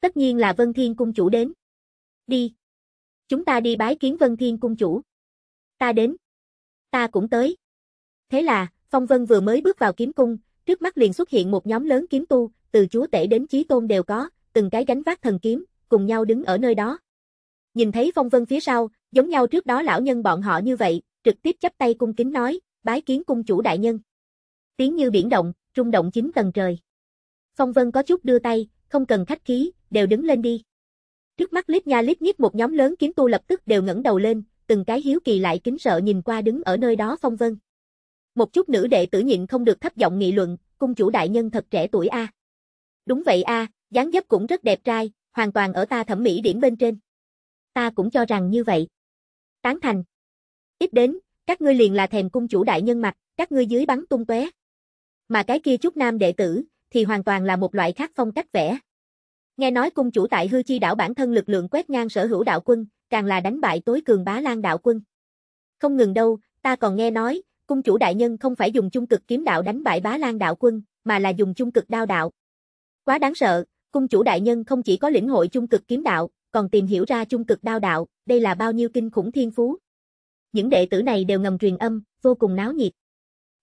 Tất nhiên là Vân Thiên Cung Chủ đến. Đi. Chúng ta đi bái kiến Vân Thiên Cung Chủ. Ta đến. Ta cũng tới. Thế là, Phong Vân vừa mới bước vào kiếm cung, trước mắt liền xuất hiện một nhóm lớn kiếm tu, từ chúa tể đến chí tôn đều có, từng cái gánh vác thần kiếm, cùng nhau đứng ở nơi đó. Nhìn thấy Phong Vân phía sau, giống nhau trước đó lão nhân bọn họ như vậy, trực tiếp chắp tay cung kính nói, bái kiến cung chủ đại nhân. Tiếng như biển động, trung động chín tầng trời. Phong Vân có chút đưa tay, không cần khách khí, đều đứng lên đi. Trước mắt lít nha lít nhít một nhóm lớn kiếm tu lập tức đều ngẩng đầu lên, từng cái hiếu kỳ lại kính sợ nhìn qua đứng ở nơi đó Phong Vân. Một chút nữ đệ tử nhịn không được thấp giọng nghị luận, cung chủ đại nhân thật trẻ tuổi a. Đúng vậy a, dáng dấp cũng rất đẹp trai, hoàn toàn ở ta thẩm mỹ điểm bên trên. Ta cũng cho rằng như vậy. Tán thành. Ít đến, các ngươi liền là thèm cung chủ đại nhân mặt, các ngươi dưới bắn tung tóe. Mà cái kia chút nam đệ tử thì hoàn toàn là một loại khác phong cách vẽ. Nghe nói cung chủ tại hư chi đảo bản thân lực lượng quét ngang sở hữu đạo quân, càng là đánh bại tối cường bá lan đạo quân. Không ngừng đâu, ta còn nghe nói, cung chủ đại nhân không phải dùng chung cực kiếm đạo đánh bại bá lan đạo quân, mà là dùng chung cực đao đạo. Quá đáng sợ, cung chủ đại nhân không chỉ có lĩnh hội chung cực kiếm đạo, còn tìm hiểu ra chung cực đao đạo, đây là bao nhiêu kinh khủng thiên phú. Những đệ tử này đều ngầm truyền âm, vô cùng náo nhiệt.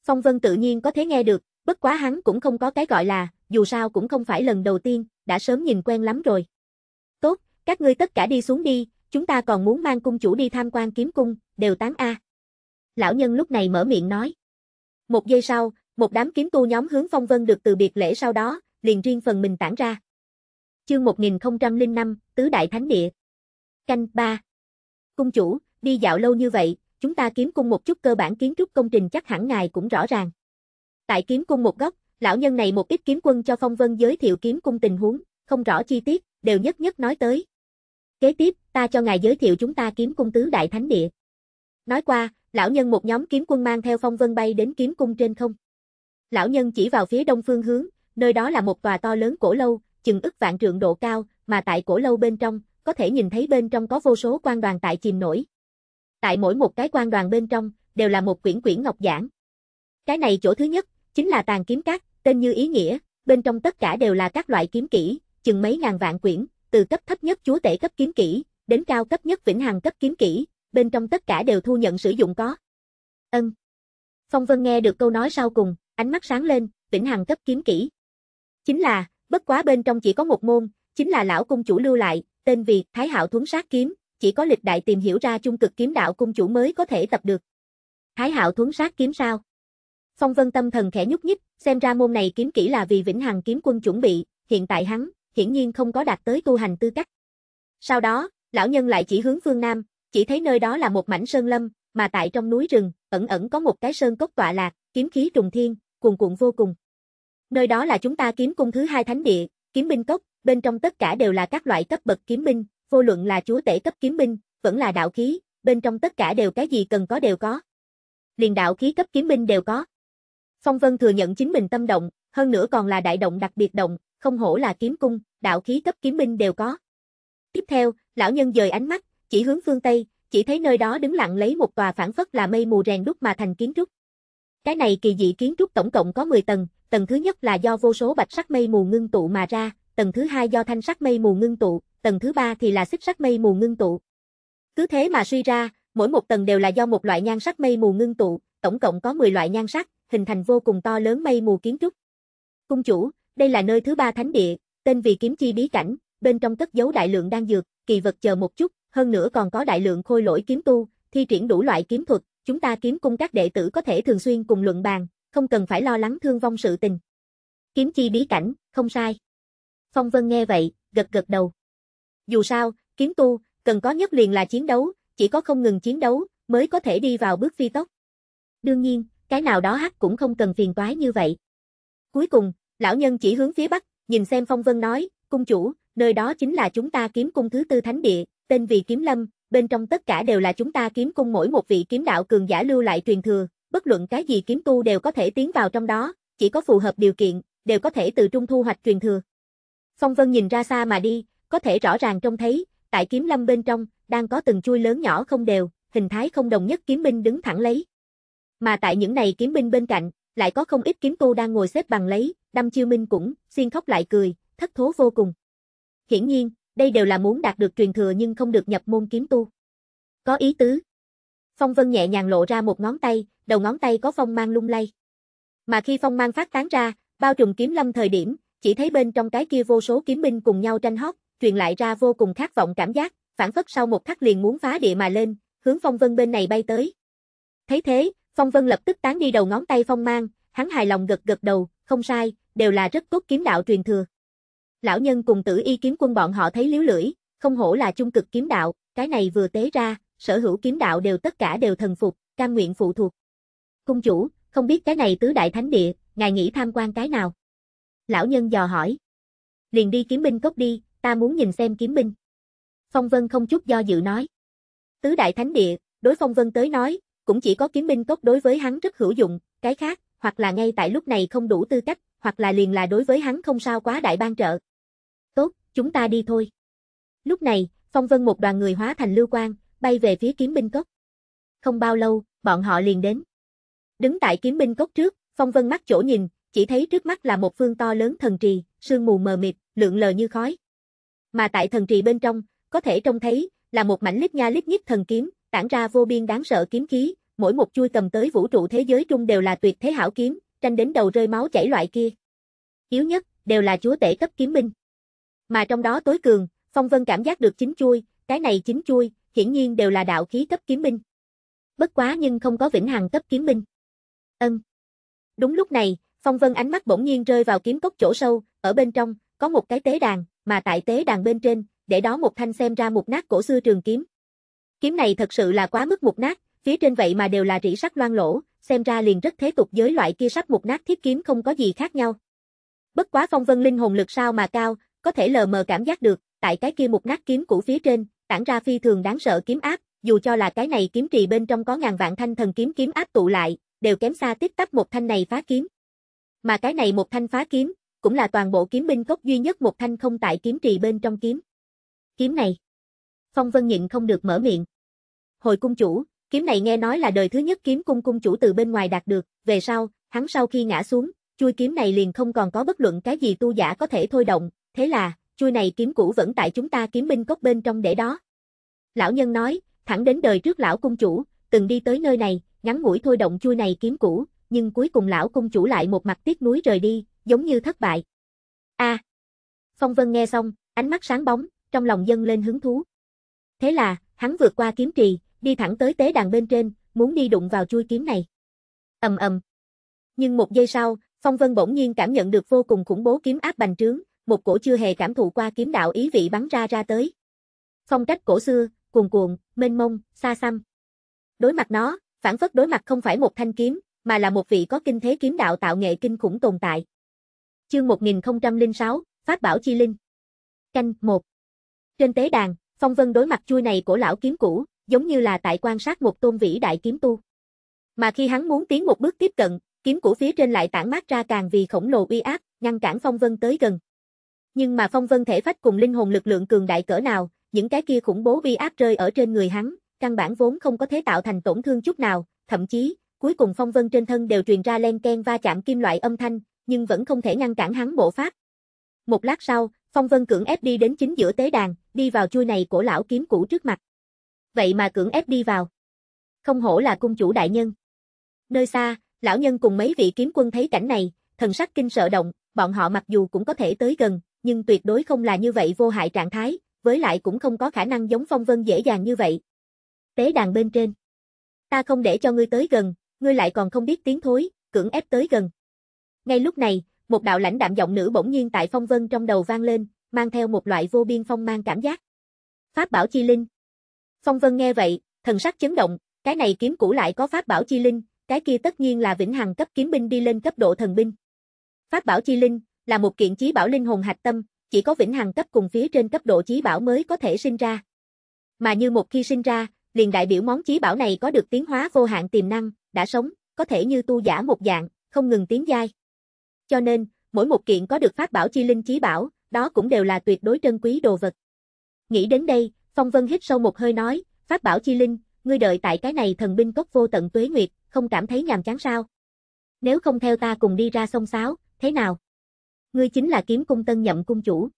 Phong Vân tự nhiên có thể nghe được, bất quá hắn cũng không có cái gọi là, dù sao cũng không phải lần đầu tiên, đã sớm nhìn quen lắm rồi. Tốt, các ngươi tất cả đi xuống đi, chúng ta còn muốn mang cung chủ đi tham quan kiếm cung, đều tán A lão nhân lúc này mở miệng nói. Một giây sau, một đám kiếm tu nhóm hướng phong vân được từ biệt lễ sau đó, liền riêng phần mình tản ra. Chương 1005, Tứ Đại Thánh Địa. Canh 3. Cung chủ, đi dạo lâu như vậy, chúng ta kiếm cung một chút cơ bản kiến trúc công trình chắc hẳn ngài cũng rõ ràng. Tại kiếm cung một góc, lão nhân này một ít kiếm quân cho Phong Vân giới thiệu kiếm cung tình huống, không rõ chi tiết, đều nhất nhất nói tới. Kế tiếp, ta cho ngài giới thiệu chúng ta kiếm cung tứ đại thánh địa. Nói qua, Lão nhân một nhóm kiếm quân mang theo phong vân bay đến kiếm cung trên không. Lão nhân chỉ vào phía đông phương hướng, nơi đó là một tòa to lớn cổ lâu, chừng ức vạn trượng độ cao, mà tại cổ lâu bên trong, có thể nhìn thấy bên trong có vô số quan đoàn tại chìm nổi. Tại mỗi một cái quan đoàn bên trong, đều là một quyển quyển ngọc giảng. Cái này chỗ thứ nhất, chính là tàn kiếm cát, tên như ý nghĩa, bên trong tất cả đều là các loại kiếm kỹ, chừng mấy ngàn vạn quyển, từ cấp thấp nhất chúa tể cấp kiếm kỹ, đến cao cấp nhất vĩnh hằng cấp kiếm kỹ, bên trong tất cả đều thu nhận sử dụng có. Ân. Phong Vân nghe được câu nói sau cùng, ánh mắt sáng lên, Vĩnh Hằng cấp kiếm kỹ. Chính là, bất quá bên trong chỉ có một môn, chính là lão cung chủ lưu lại, tên vì Thái Hạo Thuấn Sát Kiếm, chỉ có lịch đại tìm hiểu ra trung cực kiếm đạo cung chủ mới có thể tập được. Thái Hạo Thuấn Sát Kiếm sao? Phong Vân tâm thần khẽ nhúc nhích, xem ra môn này kiếm kỹ là vì Vĩnh Hằng kiếm quân chuẩn bị, hiện tại hắn hiển nhiên không có đạt tới tu hành tư cách. Sau đó, lão nhân lại chỉ hướng phương nam, chỉ thấy nơi đó là một mảnh sơn lâm, mà tại trong núi rừng, ẩn ẩn có một cái sơn cốc tọa lạc, kiếm khí trùng thiên, cuồn cuộn vô cùng. Nơi đó là chúng ta kiếm cung thứ hai thánh địa, kiếm binh cốc, bên trong tất cả đều là các loại cấp bậc kiếm binh, vô luận là chúa tể cấp kiếm binh, vẫn là đạo khí, bên trong tất cả đều cái gì cần có đều có. Liền đạo khí cấp kiếm binh đều có. Phong Vân thừa nhận chính mình tâm động, hơn nữa còn là đại động đặc biệt động, không hổ là kiếm cung, đạo khí cấp kiếm binh đều có. Tiếp theo, lão nhân dời ánh mắt, chỉ hướng phương Tây, chỉ thấy nơi đó đứng lặng lấy một tòa phản phất là mây mù rèn đúc mà thành kiến trúc. Cái này kỳ dị kiến trúc tổng cộng có 10 tầng, tầng thứ nhất là do vô số bạch sắc mây mù ngưng tụ mà ra, tầng thứ hai do thanh sắc mây mù ngưng tụ, tầng thứ ba thì là xích sắc mây mù ngưng tụ. Cứ thế mà suy ra, mỗi một tầng đều là do một loại nhan sắc mây mù ngưng tụ, tổng cộng có 10 loại nhan sắc, hình thành vô cùng to lớn mây mù kiến trúc. Cung chủ, đây là nơi thứ ba thánh địa, tên vì kiếm chi bí cảnh, bên trong cất giấu đại lượng đan dược, kỳ vật chờ một chút, hơn nữa còn có đại lượng khôi lỗi kiếm tu, thi triển đủ loại kiếm thuật, chúng ta kiếm cung các đệ tử có thể thường xuyên cùng luận bàn, không cần phải lo lắng thương vong sự tình. Kiếm chi bí cảnh, không sai. Phong Vân nghe vậy, gật gật đầu. Dù sao, kiếm tu, cần có nhất liền là chiến đấu, chỉ có không ngừng chiến đấu, mới có thể đi vào bước phi tốc. Đương nhiên, cái nào đó hắc cũng không cần phiền toái như vậy. Cuối cùng, lão nhân chỉ hướng phía bắc, nhìn xem Phong Vân nói, cung chủ, nơi đó chính là chúng ta kiếm cung thứ tư thánh địa, tên vì kiếm lâm, bên trong tất cả đều là chúng ta kiếm cung mỗi một vị kiếm đạo cường giả lưu lại truyền thừa, bất luận cái gì kiếm tu đều có thể tiến vào trong đó, chỉ có phù hợp điều kiện, đều có thể từ trung thu hoạch truyền thừa. Phong Vân nhìn ra xa mà đi, có thể rõ ràng trông thấy, tại kiếm lâm bên trong, đang có từng chui lớn nhỏ không đều, hình thái không đồng nhất kiếm binh đứng thẳng lấy. Mà tại những này kiếm binh bên cạnh, lại có không ít kiếm tu đang ngồi xếp bằng lấy, đâm chiêu minh cũng, xiên khóc lại cười, thất thố vô cùng. Hiển nhiên, đây đều là muốn đạt được truyền thừa nhưng không được nhập môn kiếm tu. Có ý tứ. Phong Vân nhẹ nhàng lộ ra một ngón tay, đầu ngón tay có phong mang lung lay. Mà khi phong mang phát tán ra, bao trùm kiếm lâm thời điểm, chỉ thấy bên trong cái kia vô số kiếm binh cùng nhau tranh hót, truyền lại ra vô cùng khát vọng cảm giác, phản phất sau một khắc liền muốn phá địa mà lên, hướng Phong Vân bên này bay tới. Thấy thế, Phong Vân lập tức tán đi đầu ngón tay phong mang, hắn hài lòng gật gật đầu, không sai, đều là rất tốt kiếm đạo truyền thừa. Lão nhân cùng tử y kiếm quân bọn họ thấy liếu lưỡi, không hổ là trung cực kiếm đạo, cái này vừa tế ra, sở hữu kiếm đạo đều tất cả đều thần phục, cam nguyện phụ thuộc. Cung chủ, không biết cái này tứ đại thánh địa, ngài nghĩ tham quan cái nào? Lão nhân dò hỏi. Liền đi kiếm binh cốc đi, ta muốn nhìn xem kiếm binh. Phong Vân không chút do dự nói. Tứ đại thánh địa, đối Phong Vân tới nói, cũng chỉ có kiếm binh cốc đối với hắn rất hữu dụng, cái khác, hoặc là ngay tại lúc này không đủ tư cách, hoặc là liền là đối với hắn không sao quá đại ban trợ chúng ta đi thôi. Lúc này, Phong Vân một đoàn người hóa thành lưu quang, bay về phía kiếm binh cốc. Không bao lâu, bọn họ liền đến. Đứng tại kiếm binh cốc trước, Phong Vân mắt chỗ nhìn, chỉ thấy trước mắt là một phương to lớn thần trì, sương mù mờ mịt, lượng lờ như khói. Mà tại thần trì bên trong, có thể trông thấy là một mảnh lít nha lít nhít thần kiếm, tản ra vô biên đáng sợ kiếm khí, mỗi một chui cầm tới vũ trụ thế giới trung đều là tuyệt thế hảo kiếm, tranh đến đầu rơi máu chảy loại kia. Yếu nhất đều là chúa tể cấp kiếm binh. Mà trong đó tối cường, Phong Vân cảm giác được chính chui, cái này chính chui, hiển nhiên đều là đạo khí cấp kiếm binh. Bất quá nhưng không có vĩnh hằng cấp kiếm binh. Ân. Đúng lúc này, Phong Vân ánh mắt bỗng nhiên rơi vào kiếm cốc chỗ sâu, ở bên trong, có một cái tế đàn, mà tại tế đàn bên trên, để đó một thanh xem ra một nát cổ xưa trường kiếm. Kiếm này thật sự là quá mức một nát, phía trên vậy mà đều là rỉ sắt loang lỗ, xem ra liền rất thế tục giới loại kia sắt một nát thiết kiếm không có gì khác nhau. Bất quá Phong Vân linh hồn lực sao mà cao, có thể lờ mờ cảm giác được, tại cái kia một nát kiếm cũ phía trên, tản ra phi thường đáng sợ kiếm áp, dù cho là cái này kiếm trì bên trong có ngàn vạn thanh thần kiếm kiếm áp tụ lại, đều kém xa tiếp tắp một thanh này phá kiếm. Mà cái này một thanh phá kiếm, cũng là toàn bộ kiếm binh cốc duy nhất một thanh không tại kiếm trì bên trong kiếm. Kiếm này. Phong Vân nhịn không được mở miệng. Hồi cung chủ, kiếm này nghe nói là đời thứ nhất kiếm cung cung chủ từ bên ngoài đạt được, về sau, hắn sau khi ngã xuống, chui kiếm này liền không còn có bất luận cái gì tu giả có thể thôi động, thế là, chui này kiếm cũ vẫn tại chúng ta kiếm binh cốc bên trong để đó. Lão nhân nói, thẳng đến đời trước lão cung chủ, từng đi tới nơi này, ngắn ngủi thôi động chui này kiếm cũ, nhưng cuối cùng lão cung chủ lại một mặt tiếc núi rời đi, giống như thất bại. A. À, Phong Vân nghe xong, ánh mắt sáng bóng, trong lòng dâng lên hứng thú. Thế là, hắn vượt qua kiếm trì, đi thẳng tới tế đàn bên trên, muốn đi đụng vào chui kiếm này. Ầm ầm. Nhưng một giây sau, Phong Vân bỗng nhiên cảm nhận được vô cùng khủng bố kiếm áp bành trướng, một cổ chưa hề cảm thụ qua kiếm đạo ý vị bắn ra ra tới. Phong cách cổ xưa, cuồn cuộn, mênh mông, xa xăm. Đối mặt nó, phản phất đối mặt không phải một thanh kiếm, mà là một vị có kinh thế kiếm đạo tạo nghệ kinh khủng tồn tại. Chương 1006, phát Bảo Chi Linh Canh 1 Trên tế đàn, Phong Vân đối mặt chui này của lão kiếm cũ, giống như là tại quan sát một tôn vĩ đại kiếm tu. Mà khi hắn muốn tiến một bước tiếp cận, kiếm cũ phía trên lại tản mát ra càng vì khổng lồ uy áp, ngăn cản Phong Vân tới gần. Nhưng mà phong vân thể phách cùng linh hồn lực lượng cường đại cỡ nào, những cái kia khủng bố vi áp rơi ở trên người hắn, căn bản vốn không có thể tạo thành tổn thương chút nào, thậm chí, cuối cùng phong vân trên thân đều truyền ra len ken va chạm kim loại âm thanh, nhưng vẫn không thể ngăn cản hắn bộ pháp. Một lát sau, phong vân cưỡng ép đi đến chính giữa tế đàn, đi vào chui này của lão kiếm cũ trước mặt. Vậy mà cưỡng ép đi vào. Không hổ là cung chủ đại nhân. Nơi xa, lão nhân cùng mấy vị kiếm quân thấy cảnh này, thần sắc kinh sợ động, bọn họ mặc dù cũng có thể tới gần, nhưng tuyệt đối không là như vậy vô hại trạng thái, với lại cũng không có khả năng giống phong vân dễ dàng như vậy. Tế đàn bên trên. Ta không để cho ngươi tới gần, ngươi lại còn không biết tiếng thối, cưỡng ép tới gần. Ngay lúc này, một đạo lãnh đạm giọng nữ bỗng nhiên tại phong vân trong đầu vang lên, mang theo một loại vô biên phong mang cảm giác. Pháp bảo chi linh. Phong vân nghe vậy, thần sắc chấn động, cái này kiếm cũ lại có pháp bảo chi linh, cái kia tất nhiên là vĩnh hằng cấp kiếm binh đi lên cấp độ thần binh. Pháp bảo chi linh, là một kiện chí bảo linh hồn hạch tâm, chỉ có vĩnh hằng cấp cùng phía trên cấp độ chí bảo mới có thể sinh ra. Mà như một khi sinh ra, liền đại biểu món chí bảo này có được tiến hóa vô hạn tiềm năng, đã sống, có thể như tu giả một dạng, không ngừng tiến giai. Cho nên, mỗi một kiện có được phát bảo chi linh chí bảo, đó cũng đều là tuyệt đối trân quý đồ vật. Nghĩ đến đây, Phong Vân hít sâu một hơi nói, phát bảo chi linh, ngươi đợi tại cái này thần binh cốc vô tận tuế nguyệt, không cảm thấy nhàm chán sao? Nếu không theo ta cùng đi ra sông sáo, thế nào? ngươi chính là kiếm cung tân nhậm cung chủ.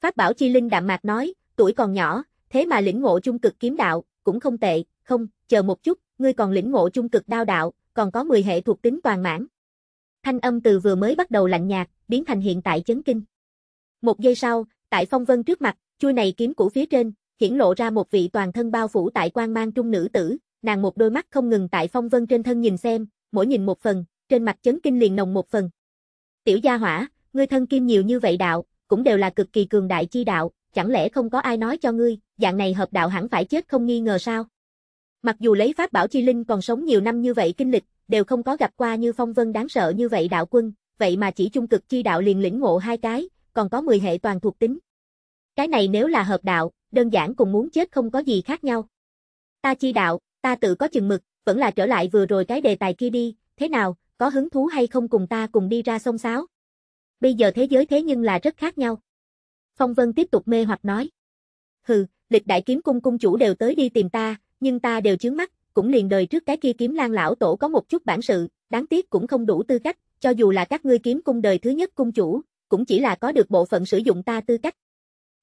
Pháp bảo chi linh đạm mạc nói, tuổi còn nhỏ, thế mà lĩnh ngộ trung cực kiếm đạo, cũng không tệ, không, chờ một chút, ngươi còn lĩnh ngộ trung cực đao đạo, còn có 10 hệ thuộc tính toàn mãn. Thanh âm từ vừa mới bắt đầu lạnh nhạt, biến thành hiện tại chấn kinh. Một giây sau, tại phong vân trước mặt, chui này kiếm cũ phía trên, hiển lộ ra một vị toàn thân bao phủ tại quan mang trung nữ tử, nàng một đôi mắt không ngừng tại phong vân trên thân nhìn xem, mỗi nhìn một phần, trên mặt chấn kinh liền nồng một phần. Tiểu gia hỏa, ngươi thân kim nhiều như vậy đạo, cũng đều là cực kỳ cường đại chi đạo, chẳng lẽ không có ai nói cho ngươi, dạng này hợp đạo hẳn phải chết không nghi ngờ sao? Mặc dù lấy pháp bảo chi linh còn sống nhiều năm như vậy kinh lịch, đều không có gặp qua như phong vân đáng sợ như vậy đạo quân, vậy mà chỉ trung cực chi đạo liền lĩnh ngộ hai cái, còn có 10 hệ toàn thuộc tính. Cái này nếu là hợp đạo, đơn giản cùng muốn chết không có gì khác nhau. Ta chi đạo, ta tự có chừng mực, vẫn là trở lại vừa rồi cái đề tài kia đi, thế nào, có hứng thú hay không cùng ta cùng đi ra sông sáo? bây giờ thế giới thế nhưng là rất khác nhau. Phong Vân tiếp tục mê hoặc nói. Hừ, lịch đại kiếm cung cung chủ đều tới đi tìm ta, nhưng ta đều chướng mắt, cũng liền đời trước cái kia kiếm lang lão tổ có một chút bản sự, đáng tiếc cũng không đủ tư cách, cho dù là các ngươi kiếm cung đời thứ nhất cung chủ, cũng chỉ là có được bộ phận sử dụng ta tư cách.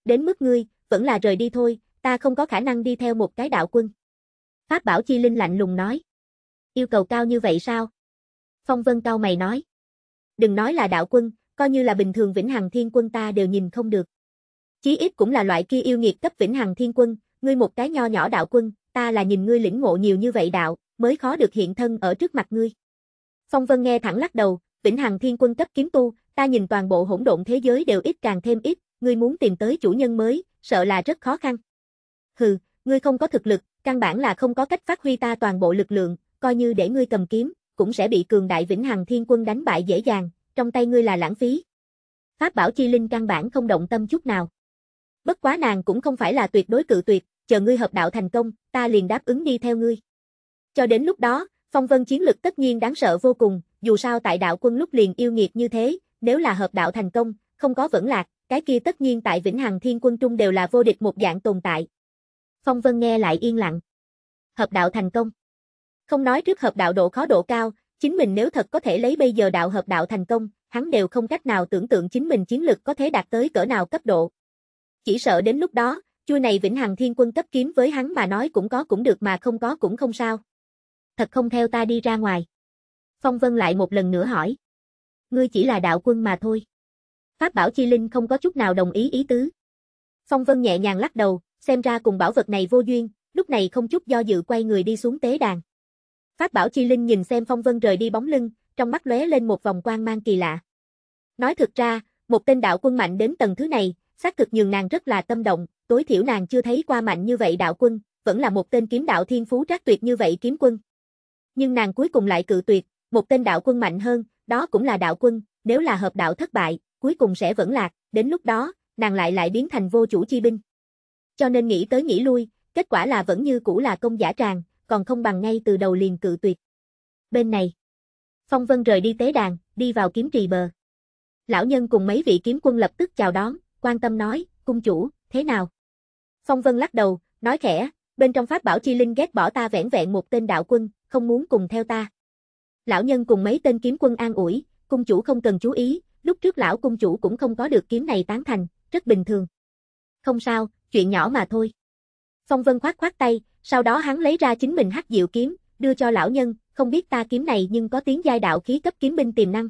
Đến mức ngươi, vẫn là rời đi thôi, ta không có khả năng đi theo một cái đạo quân. Pháp Bảo Chi Linh lạnh lùng nói. Yêu cầu cao như vậy sao? Phong Vân cao mày nói. Đừng nói là đạo quân, coi như là bình thường Vĩnh Hằng Thiên Quân ta đều nhìn không được. Chí ít cũng là loại kia yêu nghiệt cấp Vĩnh Hằng Thiên Quân, ngươi một cái nho nhỏ đạo quân, ta là nhìn ngươi lĩnh ngộ nhiều như vậy đạo, mới khó được hiện thân ở trước mặt ngươi. Phong Vân nghe thẳng lắc đầu, Vĩnh Hằng Thiên Quân cấp kiếm tu, ta nhìn toàn bộ hỗn độn thế giới đều ít càng thêm ít, ngươi muốn tìm tới chủ nhân mới, sợ là rất khó khăn. Hừ, ngươi không có thực lực, căn bản là không có cách phát huy ta toàn bộ lực lượng, coi như để ngươi cầm kiếm, cũng sẽ bị cường đại Vĩnh Hằng Thiên Quân đánh bại dễ dàng, trong tay ngươi là lãng phí. Pháp bảo chi linh căn bản không động tâm chút nào. Bất quá nàng cũng không phải là tuyệt đối cự tuyệt, chờ ngươi hợp đạo thành công, ta liền đáp ứng đi theo ngươi. Cho đến lúc đó, phong vân chiến lực tất nhiên đáng sợ vô cùng, dù sao tại đạo quân lúc liền yêu nghiệt như thế, nếu là hợp đạo thành công, không có vẫn lạc, cái kia tất nhiên tại Vĩnh Hằng Thiên Quân Trung đều là vô địch một dạng tồn tại. Phong Vân nghe lại yên lặng. Hợp đạo thành công. Không nói trước hợp đạo độ khó độ cao, Chính mình nếu thật có thể lấy bây giờ đạo hợp đạo thành công, hắn đều không cách nào tưởng tượng chính mình chiến lực có thể đạt tới cỡ nào cấp độ. Chỉ sợ đến lúc đó, chui này vĩnh hằng thiên quân cấp kiếm với hắn mà nói cũng có cũng được mà không có cũng không sao. Thật không theo ta đi ra ngoài. Phong Vân lại một lần nữa hỏi. Ngươi chỉ là đạo quân mà thôi. Pháp Bảo Chi Linh không có chút nào đồng ý ý tứ. Phong Vân nhẹ nhàng lắc đầu, xem ra cùng bảo vật này vô duyên, lúc này không chút do dự quay người đi xuống tế đàn. Pháp bảo chi linh nhìn xem phong vân rời đi bóng lưng, trong mắt lóe lên một vòng quang mang kỳ lạ. Nói thực ra, một tên đạo quân mạnh đến tầng thứ này, xác thực nhường nàng rất là tâm động, tối thiểu nàng chưa thấy qua mạnh như vậy đạo quân, vẫn là một tên kiếm đạo thiên phú trác tuyệt như vậy kiếm quân. Nhưng nàng cuối cùng lại cự tuyệt, một tên đạo quân mạnh hơn, đó cũng là đạo quân, nếu là hợp đạo thất bại, cuối cùng sẽ vẫn lạc, đến lúc đó, nàng lại lại biến thành vô chủ chi binh. Cho nên nghĩ tới nghĩ lui, kết quả là vẫn như cũ là công giả tràng, còn không bằng ngay từ đầu liền cự tuyệt. Bên này, Phong Vân rời đi tế đàn, đi vào kiếm trì bờ. Lão nhân cùng mấy vị kiếm quân lập tức chào đón, quan tâm nói, cung chủ, thế nào? Phong Vân lắc đầu, nói khẽ, bên trong pháp bảo chi linh ghét bỏ ta vẻn vẹn một tên đạo quân, không muốn cùng theo ta. Lão nhân cùng mấy tên kiếm quân an ủi, cung chủ không cần chú ý, lúc trước lão cung chủ cũng không có được kiếm này tán thành, rất bình thường. Không sao, chuyện nhỏ mà thôi. Phong Vân khoát khoát tay, sau đó hắn lấy ra chính mình hắc diệu kiếm, đưa cho lão nhân, không biết ta kiếm này nhưng có tiếng giai đạo khí cấp kiếm binh tiềm năng.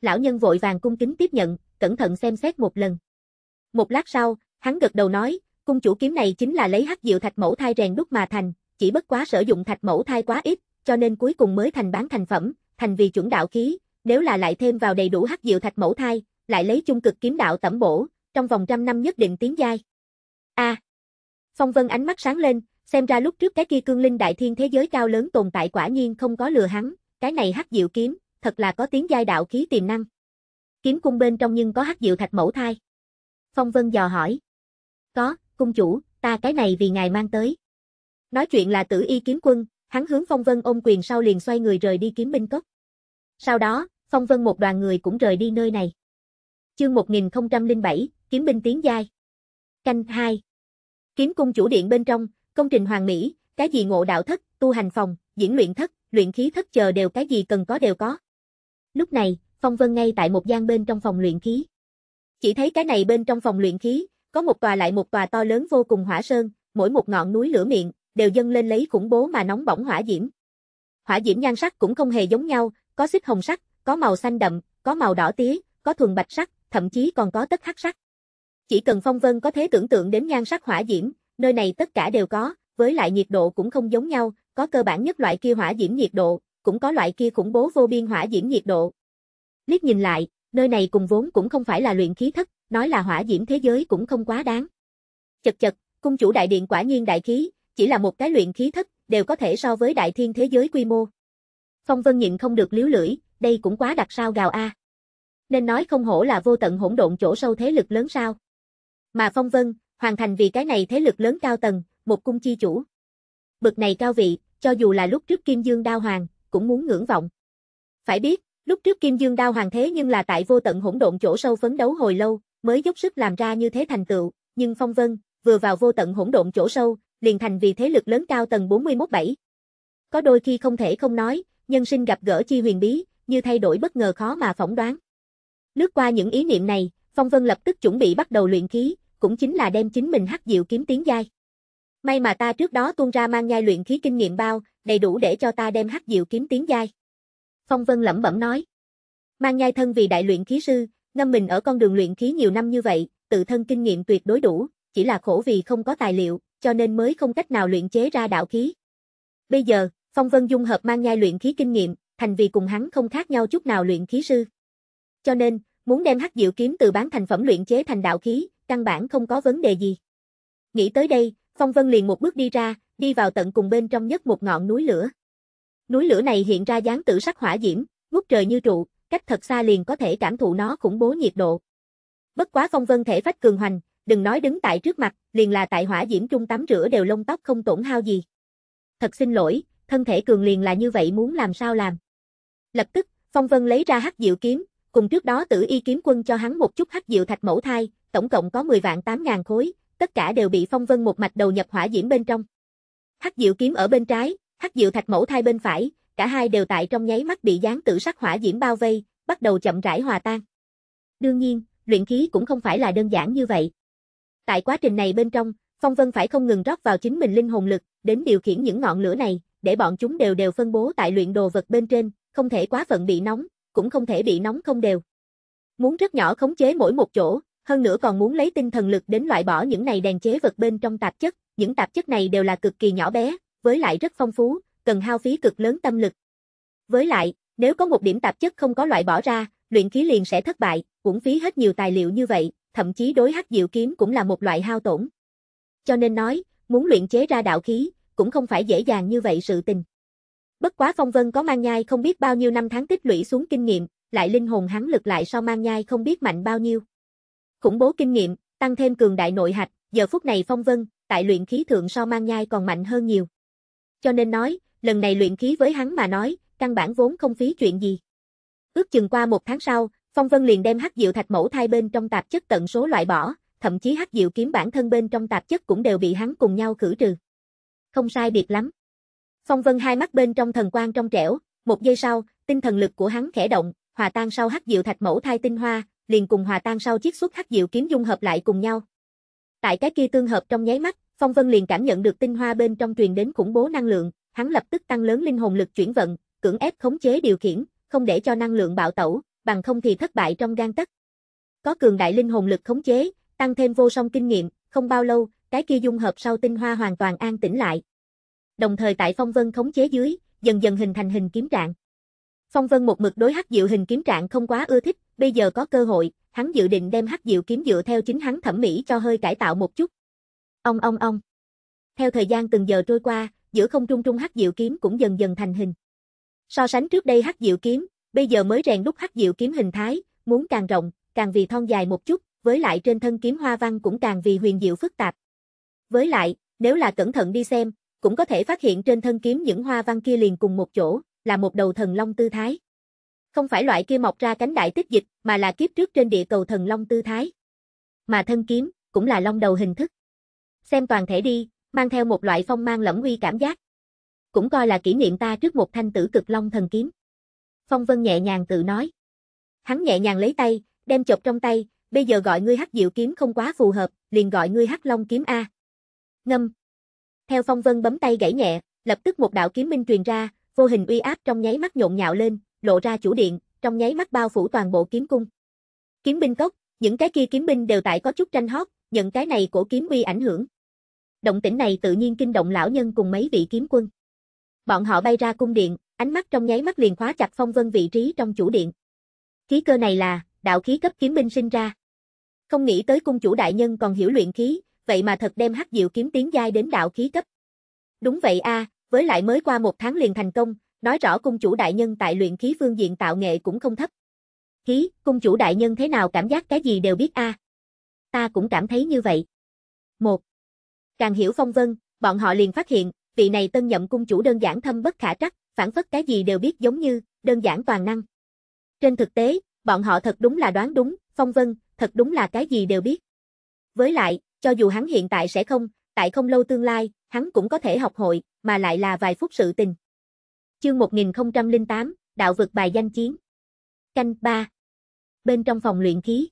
Lão nhân vội vàng cung kính tiếp nhận, cẩn thận xem xét một lần. Một lát sau, hắn gật đầu nói, cung chủ kiếm này chính là lấy hắc diệu thạch mẫu thai rèn đúc mà thành, chỉ bất quá sử dụng thạch mẫu thai quá ít, cho nên cuối cùng mới thành bán thành phẩm, thành vì chuẩn đạo khí, nếu là lại thêm vào đầy đủ hắc diệu thạch mẫu thai, lại lấy chung cực kiếm đạo tẩm bổ, trong vòng trăm năm nhất định tiến giai. A. À, Phong Vân ánh mắt sáng lên, Xem ra lúc trước cái kia cương linh đại thiên thế giới cao lớn tồn tại quả nhiên không có lừa hắn, cái này hắc diệu kiếm, thật là có tiếng giai đạo khí tiềm năng. Kiếm cung bên trong nhưng có hắc diệu thạch mẫu thai. Phong Vân dò hỏi. Có, cung chủ, ta cái này vì ngài mang tới. Nói chuyện là tử y kiếm quân, hắn hướng Phong Vân ôm quyền sau liền xoay người rời đi kiếm binh cốc. Sau đó, Phong Vân một đoàn người cũng rời đi nơi này. Chương 1007, kiếm binh tiến giai. Canh 2. Kiếm cung chủ điện bên trong, Công trình hoàng mỹ, cái gì ngộ đạo thất, tu hành phòng, diễn luyện thất, luyện khí thất chờ đều cái gì cần có đều có. Lúc này, Phong Vân ngay tại một gian bên trong phòng luyện khí. Chỉ thấy cái này bên trong phòng luyện khí, có một tòa lại một tòa to lớn vô cùng hỏa sơn, mỗi một ngọn núi lửa miệng, đều dâng lên lấy khủng bố mà nóng bỏng hỏa diễm. Hỏa diễm nhan sắc cũng không hề giống nhau, có xích hồng sắc, có màu xanh đậm, có màu đỏ tía, có thuần bạch sắc, thậm chí còn có tất hắc sắc. Chỉ cần Phong Vân có thể tưởng tượng đến nhan sắc hỏa diễm, nơi này tất cả đều có, với lại nhiệt độ cũng không giống nhau, có cơ bản nhất loại kia hỏa diễm nhiệt độ, cũng có loại kia khủng bố vô biên hỏa diễm nhiệt độ. Liếc nhìn lại, nơi này cùng vốn cũng không phải là luyện khí thất, nói là hỏa diễm thế giới cũng không quá đáng. Chật chật, cung chủ đại điện quả nhiên đại khí, chỉ là một cái luyện khí thất, đều có thể so với đại thiên thế giới quy mô. Phong Vân nhịn không được liếu lưỡi, đây cũng quá đặc sao gào a. Nên nói không hổ là vô tận hỗn độn chỗ sâu thế lực lớn sao. Mà Phong Vân, hoàn thành vì cái này thế lực lớn cao tầng, một cung chi chủ. Bực này cao vị, cho dù là lúc trước Kim Dương Đao Hoàng, cũng muốn ngưỡng vọng. Phải biết, lúc trước Kim Dương Đao Hoàng thế nhưng là tại vô tận hỗn độn chỗ sâu phấn đấu hồi lâu, mới dốc sức làm ra như thế thành tựu, nhưng Phong Vân, vừa vào vô tận hỗn độn chỗ sâu, liền thành vì thế lực lớn cao tầng 417. Có đôi khi không thể không nói, nhân sinh gặp gỡ chi huyền bí, như thay đổi bất ngờ khó mà phỏng đoán. Lướt qua những ý niệm này, Phong Vân lập tức chuẩn bị bắt đầu luyện khí, cũng chính là đem chính mình hắc diệu kiếm tiến giai. May mà ta trước đó tuôn ra mang nhai luyện khí kinh nghiệm bao, đầy đủ để cho ta đem hắc diệu kiếm tiến giai. Phong Vân lẩm bẩm nói. Mang nhai thân vì đại luyện khí sư, ngâm mình ở con đường luyện khí nhiều năm như vậy, tự thân kinh nghiệm tuyệt đối đủ, chỉ là khổ vì không có tài liệu, cho nên mới không cách nào luyện chế ra đạo khí. Bây giờ, Phong Vân dung hợp mang nhai luyện khí kinh nghiệm, thành vì cùng hắn không khác nhau chút nào luyện khí sư. Cho nên, muốn đem hắc diệu kiếm từ bán thành phẩm luyện chế thành đạo khí, căn bản không có vấn đề gì. Nghĩ tới đây, Phong Vân liền một bước đi ra, đi vào tận cùng bên trong nhất một ngọn núi lửa. Núi lửa này hiện ra dáng tử sắc hỏa diễm, ngút trời như trụ, cách thật xa liền có thể cảm thụ nó khủng bố nhiệt độ. Bất quá Phong Vân thể phách cường hoành, đừng nói đứng tại trước mặt, liền là tại hỏa diễm trung tắm rửa đều lông tóc không tổn hao gì. Thật xin lỗi, thân thể cường liền là như vậy muốn làm sao làm. Lập tức, Phong Vân lấy ra hắc diệu kiếm, cùng trước đó tử y kiếm quân cho hắn một chút hắc diệu thạch mẫu thai, tổng cộng có 10 vạn 8 ngàn khối, tất cả đều bị Phong Vân một mạch đầu nhập hỏa diễm bên trong. Hắc Diệu kiếm ở bên trái, Hắc Diệu thạch mẫu thai bên phải, cả hai đều tại trong nháy mắt bị gián tử sắc hỏa diễm bao vây, bắt đầu chậm rãi hòa tan. Đương nhiên, luyện khí cũng không phải là đơn giản như vậy. Tại quá trình này bên trong, Phong Vân phải không ngừng rót vào chính mình linh hồn lực, đến điều khiển những ngọn lửa này, để bọn chúng đều đều phân bố tại luyện đồ vật bên trên, không thể quá phận bị nóng, cũng không thể bị nóng không đều. Muốn rất nhỏ khống chế mỗi một chỗ, hơn nữa còn muốn lấy tinh thần lực đến loại bỏ những này đèn chế vật bên trong tạp chất, những tạp chất này đều là cực kỳ nhỏ bé, với lại rất phong phú, cần hao phí cực lớn tâm lực. Với lại, nếu có một điểm tạp chất không có loại bỏ ra, luyện khí liền sẽ thất bại, cũng phí hết nhiều tài liệu như vậy, thậm chí đối hắc diệu kiếm cũng là một loại hao tổn. Cho nên nói, muốn luyện chế ra đạo khí, cũng không phải dễ dàng như vậy sự tình. Bất quá Phong Vân có mang nhai không biết bao nhiêu năm tháng tích lũy xuống kinh nghiệm, lại linh hồn hắn lực lại so mang nhai không biết mạnh bao nhiêu khủng bố kinh nghiệm, tăng thêm cường đại nội hạch, giờ phút này Phong Vân, tại luyện khí thượng so mang nhai còn mạnh hơn nhiều. Cho nên nói, lần này luyện khí với hắn mà nói, căn bản vốn không phí chuyện gì. Ước chừng qua một tháng sau, Phong Vân liền đem hắc diệu thạch mẫu thai bên trong tạp chất tận số loại bỏ, thậm chí hắc diệu kiếm bản thân bên trong tạp chất cũng đều bị hắn cùng nhau khử trừ. Không sai biệt lắm. Phong Vân hai mắt bên trong thần quang trong trẻo, một giây sau, tinh thần lực của hắn khẽ động, hòa tan sau hắc diệu thạch mẫu thai tinh hoa, liền cùng hòa tan sau chiếc xuất hắc diệu kiếm dung hợp lại cùng nhau. Tại cái kia tương hợp trong nháy mắt, Phong Vân liền cảm nhận được tinh hoa bên trong truyền đến khủng bố năng lượng, hắn lập tức tăng lớn linh hồn lực chuyển vận, cưỡng ép khống chế điều khiển, không để cho năng lượng bạo tẩu, bằng không thì thất bại trong gan tấc. Có cường đại linh hồn lực khống chế, tăng thêm vô song kinh nghiệm, không bao lâu, cái kia dung hợp sau tinh hoa hoàn toàn an tĩnh lại. Đồng thời tại Phong Vân khống chế dưới, dần dần hình thành hình kiếm trạng. Phong Vân một mực đối hắc diệu hình kiếm trạng không quá ưa thích, bây giờ có cơ hội, hắn dự định đem hắc diệu kiếm dựa theo chính hắn thẩm mỹ cho hơi cải tạo một chút. Ông ông ông. Theo thời gian từng giờ trôi qua, giữa không trung trung hắc diệu kiếm cũng dần dần thành hình. So sánh trước đây hắc diệu kiếm, bây giờ mới rèn đúc hắc diệu kiếm hình thái, muốn càng rộng, càng vì thon dài một chút, với lại trên thân kiếm hoa văn cũng càng vì huyền diệu phức tạp. Với lại, nếu là cẩn thận đi xem, cũng có thể phát hiện trên thân kiếm những hoa văn kia liền cùng một chỗ, là một đầu thần long tư thái. Không phải loại kia mọc ra cánh đại tiết dịch, mà là kiếp trước trên địa cầu thần long tư thái. Mà thân kiếm, cũng là long đầu hình thức. Xem toàn thể đi, mang theo một loại phong mang lẫm uy cảm giác. Cũng coi là kỷ niệm ta trước một thanh tử cực long thần kiếm. Phong Vân nhẹ nhàng tự nói. Hắn nhẹ nhàng lấy tay, đem chộp trong tay, bây giờ gọi ngươi hắc diệu kiếm không quá phù hợp, liền gọi ngươi hắc long kiếm A. Ngâm. Theo Phong Vân bấm tay gãy nhẹ, lập tức một đạo kiếm minh truyền ra, vô hình uy áp trong nháy mắt nhộn nhạo lên, lộ ra chủ điện, trong nháy mắt bao phủ toàn bộ kiếm cung. Kiếm binh cốc, những cái kia kiếm binh đều tại có chút tranh hót, nhận cái này của kiếm uy ảnh hưởng. Động tĩnh này tự nhiên kinh động lão nhân cùng mấy vị kiếm quân. Bọn họ bay ra cung điện, ánh mắt trong nháy mắt liền khóa chặt phong vân vị trí trong chủ điện. Khí cơ này là, đạo khí cấp kiếm binh sinh ra. Không nghĩ tới cung chủ đại nhân còn hiểu luyện khí, vậy mà thật đem hắc diệu kiếm tiến giai đến đạo khí cấp. Đúng vậy a, à, với lại mới qua một tháng liền thành công, nói rõ cung chủ đại nhân tại luyện khí phương diện tạo nghệ cũng không thấp. khí cung chủ đại nhân thế nào cảm giác cái gì đều biết a à? Ta cũng cảm thấy như vậy. Một, Càng hiểu phong vân, bọn họ liền phát hiện, vị này tân nhậm cung chủ đơn giản thâm bất khả trắc, phản phất cái gì đều biết giống như, đơn giản toàn năng. Trên thực tế, bọn họ thật đúng là đoán đúng, phong vân, thật đúng là cái gì đều biết. Với lại, cho dù hắn hiện tại sẽ không, tại không lâu tương lai, hắn cũng có thể học hội, mà lại là vài phút sự tình. Chương 1008, Đạo vực bài danh chiến. Canh 3. Bên trong phòng luyện khí.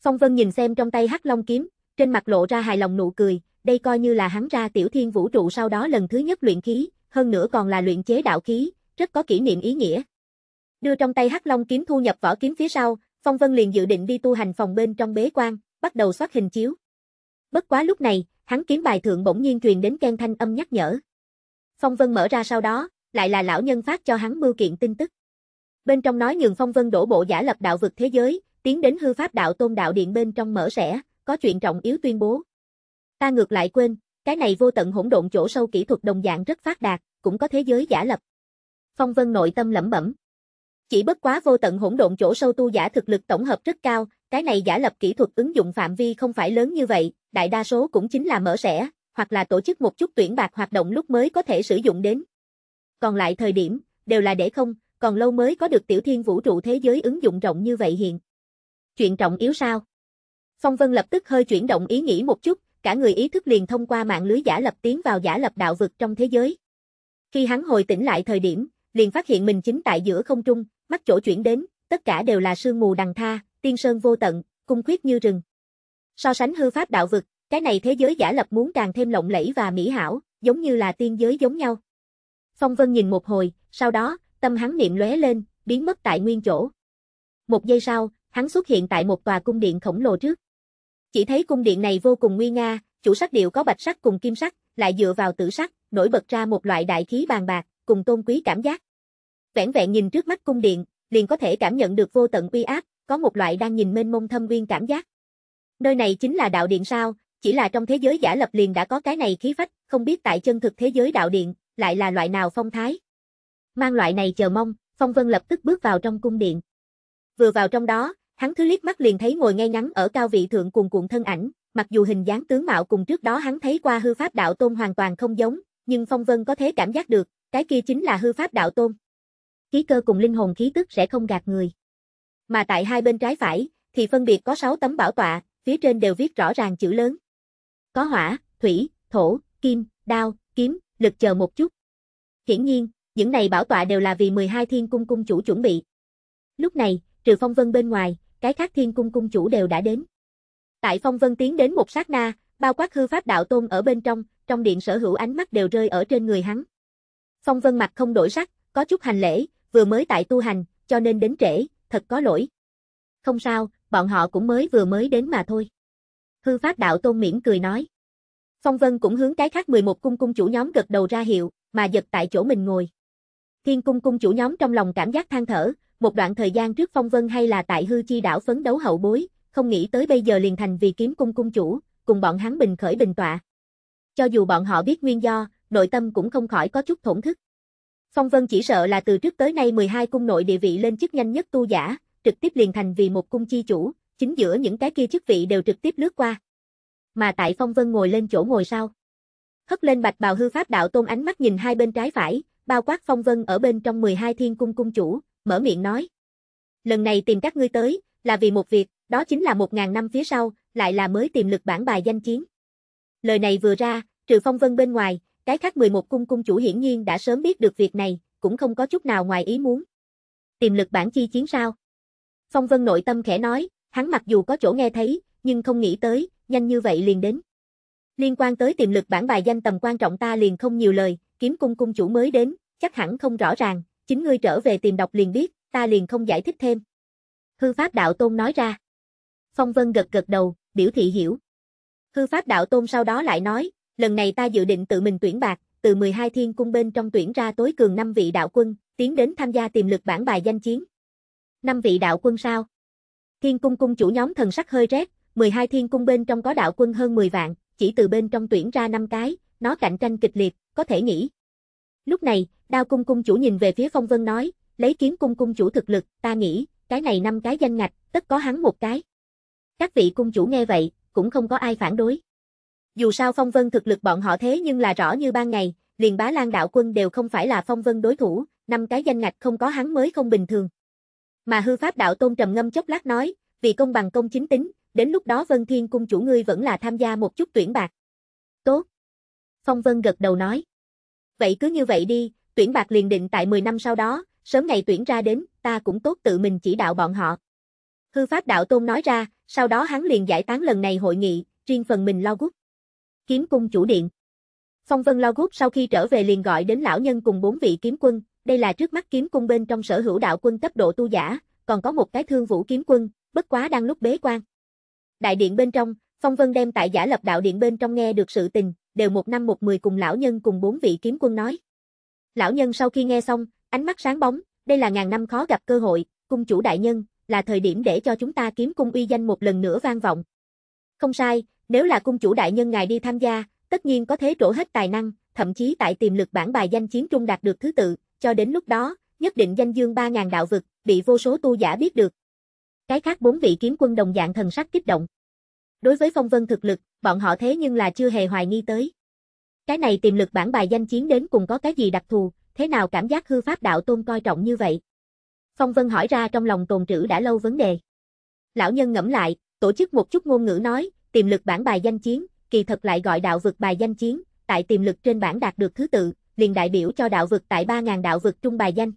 Phong Vân nhìn xem trong tay Hắc Long kiếm, trên mặt lộ ra hài lòng nụ cười, đây coi như là hắn ra tiểu thiên vũ trụ sau đó lần thứ nhất luyện khí, hơn nữa còn là luyện chế đạo khí, rất có kỷ niệm ý nghĩa. Đưa trong tay Hắc Long kiếm thu nhập vỏ kiếm phía sau, Phong Vân liền dự định đi tu hành phòng bên trong bế quan, bắt đầu soát hình chiếu. Bất quá lúc này, Hắn kiếm bài thượng bỗng nhiên truyền đến ken thanh âm nhắc nhở. Phong Vân mở ra sau đó, lại là lão nhân phát cho hắn mưu kiện tin tức. Bên trong nói nhường Phong Vân đổ bộ giả lập đạo vực thế giới, tiến đến hư pháp đạo tôn đạo điện bên trong mở rẽ, có chuyện trọng yếu tuyên bố. Ta ngược lại quên, cái này vô tận hỗn độn chỗ sâu kỹ thuật đồng dạng rất phát đạt, cũng có thế giới giả lập. Phong Vân nội tâm lẩm bẩm. Chỉ bất quá vô tận hỗn độn chỗ sâu tu giả thực lực tổng hợp rất cao, cái này giả lập kỹ thuật ứng dụng phạm vi không phải lớn như vậy, đại đa số cũng chính là mở rẻ, hoặc là tổ chức một chút tuyển bạc hoạt động lúc mới có thể sử dụng đến. Còn lại thời điểm, đều là để không, còn lâu mới có được tiểu thiên vũ trụ thế giới ứng dụng rộng như vậy hiện. Chuyện trọng yếu sao? Phong Vân lập tức hơi chuyển động ý nghĩ một chút, cả người ý thức liền thông qua mạng lưới giả lập tiến vào giả lập đạo vực trong thế giới. Khi hắn hồi tỉnh lại thời điểm, liền phát hiện mình chính tại giữa không trung, mắt chỗ chuyển đến, tất cả đều là sương mù đằng tha, tiên sơn vô tận, cung khuyết như rừng. So sánh hư pháp đạo vực, cái này thế giới giả lập muốn càng thêm lộng lẫy và mỹ hảo, giống như là tiên giới giống nhau. Phong Vân nhìn một hồi, sau đó, tâm hắn niệm lóe lên, biến mất tại nguyên chỗ. Một giây sau, hắn xuất hiện tại một tòa cung điện khổng lồ trước. Chỉ thấy cung điện này vô cùng nguy nga, chủ sắc điệu có bạch sắc cùng kim sắc, lại dựa vào tử sắc, nổi bật ra một loại đại khí bàn bạc, cùng tôn quý cảm giác. Vẹn vẹn nhìn trước mắt cung điện, liền có thể cảm nhận được vô tận uy áp, có một loại đang nhìn mênh mông thâm nguyên cảm giác. Nơi này chính là đạo điện sao, chỉ là trong thế giới giả lập liền đã có cái này khí phách, không biết tại chân thực thế giới đạo điện, lại là loại nào phong thái. Mang loại này chờ mong, Phong Vân lập tức bước vào trong cung điện. Vừa vào trong đó, hắn thứ liếc mắt liền thấy ngồi ngay ngắn ở cao vị thượng cùng cuộn thân ảnh, mặc dù hình dáng tướng mạo cùng trước đó hắn thấy qua hư pháp đạo tôn hoàn toàn không giống, nhưng Phong Vân có thể cảm giác được, cái kia chính là hư pháp đạo tôn. Khí cơ cùng linh hồn khí tức sẽ không gạt người mà tại hai bên trái phải, thì phân biệt có 6 tấm bảo tọa, phía trên đều viết rõ ràng chữ lớn. Có hỏa, thủy, thổ, kim, đao, kiếm, lực chờ một chút. Hiển nhiên, những này bảo tọa đều là vì 12 thiên cung cung chủ chuẩn bị. Lúc này, trừ phong vân bên ngoài, cái khác thiên cung cung chủ đều đã đến. Tại phong vân tiến đến một sát na, bao quát hư pháp đạo tôn ở bên trong, trong điện sở hữu ánh mắt đều rơi ở trên người hắn. Phong vân mặt không đổi sắc, có chút hành lễ, vừa mới tại tu hành, cho nên đến trễ, thật có lỗi. Không sao, bọn họ cũng mới vừa mới đến mà thôi. Hư Pháp Đạo Tôn miễn cười nói. Phong Vân cũng hướng cái khác 11 cung cung chủ nhóm gật đầu ra hiệu, mà giật tại chỗ mình ngồi. Thiên cung cung chủ nhóm trong lòng cảm giác than thở, một đoạn thời gian trước Phong Vân hay là tại hư chi đảo phấn đấu hậu bối, không nghĩ tới bây giờ liền thành vì kiếm cung cung chủ, cùng bọn hắn bình khởi bình tọa. Cho dù bọn họ biết nguyên do, nội tâm cũng không khỏi có chút thổn thức. Phong Vân chỉ sợ là từ trước tới nay 12 cung nội địa vị lên chức nhanh nhất tu giả, trực tiếp liền thành vì một cung chi chủ, chính giữa những cái kia chức vị đều trực tiếp lướt qua. Mà tại Phong Vân ngồi lên chỗ ngồi sau. Hất lên bạch bào hư pháp đạo tôn ánh mắt nhìn hai bên trái phải, bao quát Phong Vân ở bên trong 12 thiên cung cung chủ, mở miệng nói. Lần này tìm các ngươi tới, là vì một việc, đó chính là 1.000 năm phía sau, lại là mới tìm lực bản bài danh chiến. Lời này vừa ra, trừ Phong Vân bên ngoài, cái khác 11 cung cung chủ hiển nhiên đã sớm biết được việc này, cũng không có chút nào ngoài ý muốn. Tiềm lực bản chi chiến sao? Phong Vân nội tâm khẽ nói, hắn mặc dù có chỗ nghe thấy, nhưng không nghĩ tới, nhanh như vậy liền đến. Liên quan tới tiềm lực bản bài danh tầm quan trọng ta liền không nhiều lời, kiếm cung cung chủ mới đến, chắc hẳn không rõ ràng, chính ngươi trở về tìm đọc liền biết, ta liền không giải thích thêm. Hư Pháp Đạo Tôn nói ra. Phong Vân gật gật đầu, biểu thị hiểu. Hư Pháp Đạo Tôn sau đó lại nói, lần này ta dự định tự mình tuyển bạc, từ 12 thiên cung bên trong tuyển ra tối cường 5 vị đạo quân, tiến đến tham gia tiềm lực bản bài danh chiến. 5 vị đạo quân sao? Thiên cung cung chủ nhóm thần sắc hơi rét, 12 thiên cung bên trong có đạo quân hơn 10 vạn, chỉ từ bên trong tuyển ra 5 cái, nó cạnh tranh kịch liệt, có thể nghĩ. Lúc này, đao cung cung chủ nhìn về phía phong vân nói, lấy kiến cung cung chủ thực lực, ta nghĩ, cái này năm cái danh ngạch, tất có hắn một cái. Các vị cung chủ nghe vậy, cũng không có ai phản đối. Dù sao phong vân thực lực bọn họ thế nhưng là rõ như ban ngày, liền bá lan đạo quân đều không phải là phong vân đối thủ, năm cái danh ngạch không có hắn mới không bình thường. Mà hư pháp đạo tôn trầm ngâm chốc lát nói, vì công bằng công chính tính, đến lúc đó vân thiên cung chủ ngươi vẫn là tham gia một chút tuyển bạc. Tốt. Phong vân gật đầu nói. Vậy cứ như vậy đi, tuyển bạc liền định tại 10 năm sau đó, sớm ngày tuyển ra đến, ta cũng tốt tự mình chỉ đạo bọn họ. Hư pháp đạo tôn nói ra, sau đó hắn liền giải tán lần này hội nghị, riêng phần mình lo gút kiếm cung chủ điện. Phong Vân Lo Gút sau khi trở về liền gọi đến lão nhân cùng bốn vị kiếm quân, đây là trước mắt kiếm cung bên trong sở hữu đạo quân cấp độ tu giả, còn có một cái thương vũ kiếm quân, bất quá đang lúc bế quan. Đại điện bên trong, Phong Vân đem tại giả lập đạo điện bên trong nghe được sự tình, đều một năm một mười cùng lão nhân cùng bốn vị kiếm quân nói. Lão nhân sau khi nghe xong, ánh mắt sáng bóng, đây là ngàn năm khó gặp cơ hội, cung chủ đại nhân, là thời điểm để cho chúng ta kiếm cung uy danh một lần nữa vang vọng. Không sai, nếu là cung chủ đại nhân ngài đi tham gia, tất nhiên có thế trổ hết tài năng, thậm chí tại tiềm lực bản bài danh chiến trung đạt được thứ tự, cho đến lúc đó, nhất định danh dương 3.000 đạo vực, bị vô số tu giả biết được. Cái khác bốn vị kiếm quân đồng dạng thần sắc kích động. Đối với phong vân thực lực, bọn họ thế nhưng là chưa hề hoài nghi tới. Cái này tiềm lực bản bài danh chiến đến cùng có cái gì đặc thù, thế nào cảm giác hư pháp đạo tôn coi trọng như vậy? Phong vân hỏi ra trong lòng tồn trữ đã lâu vấn đề. Lão nhân ngẫm lại, tổ chức một chút ngôn ngữ nói, tiềm lực bản bài danh chiến, kỳ thật lại gọi đạo vực bài danh chiến, tại tiềm lực trên bản đạt được thứ tự, liền đại biểu cho đạo vực tại 3.000 đạo vực trung bài danh.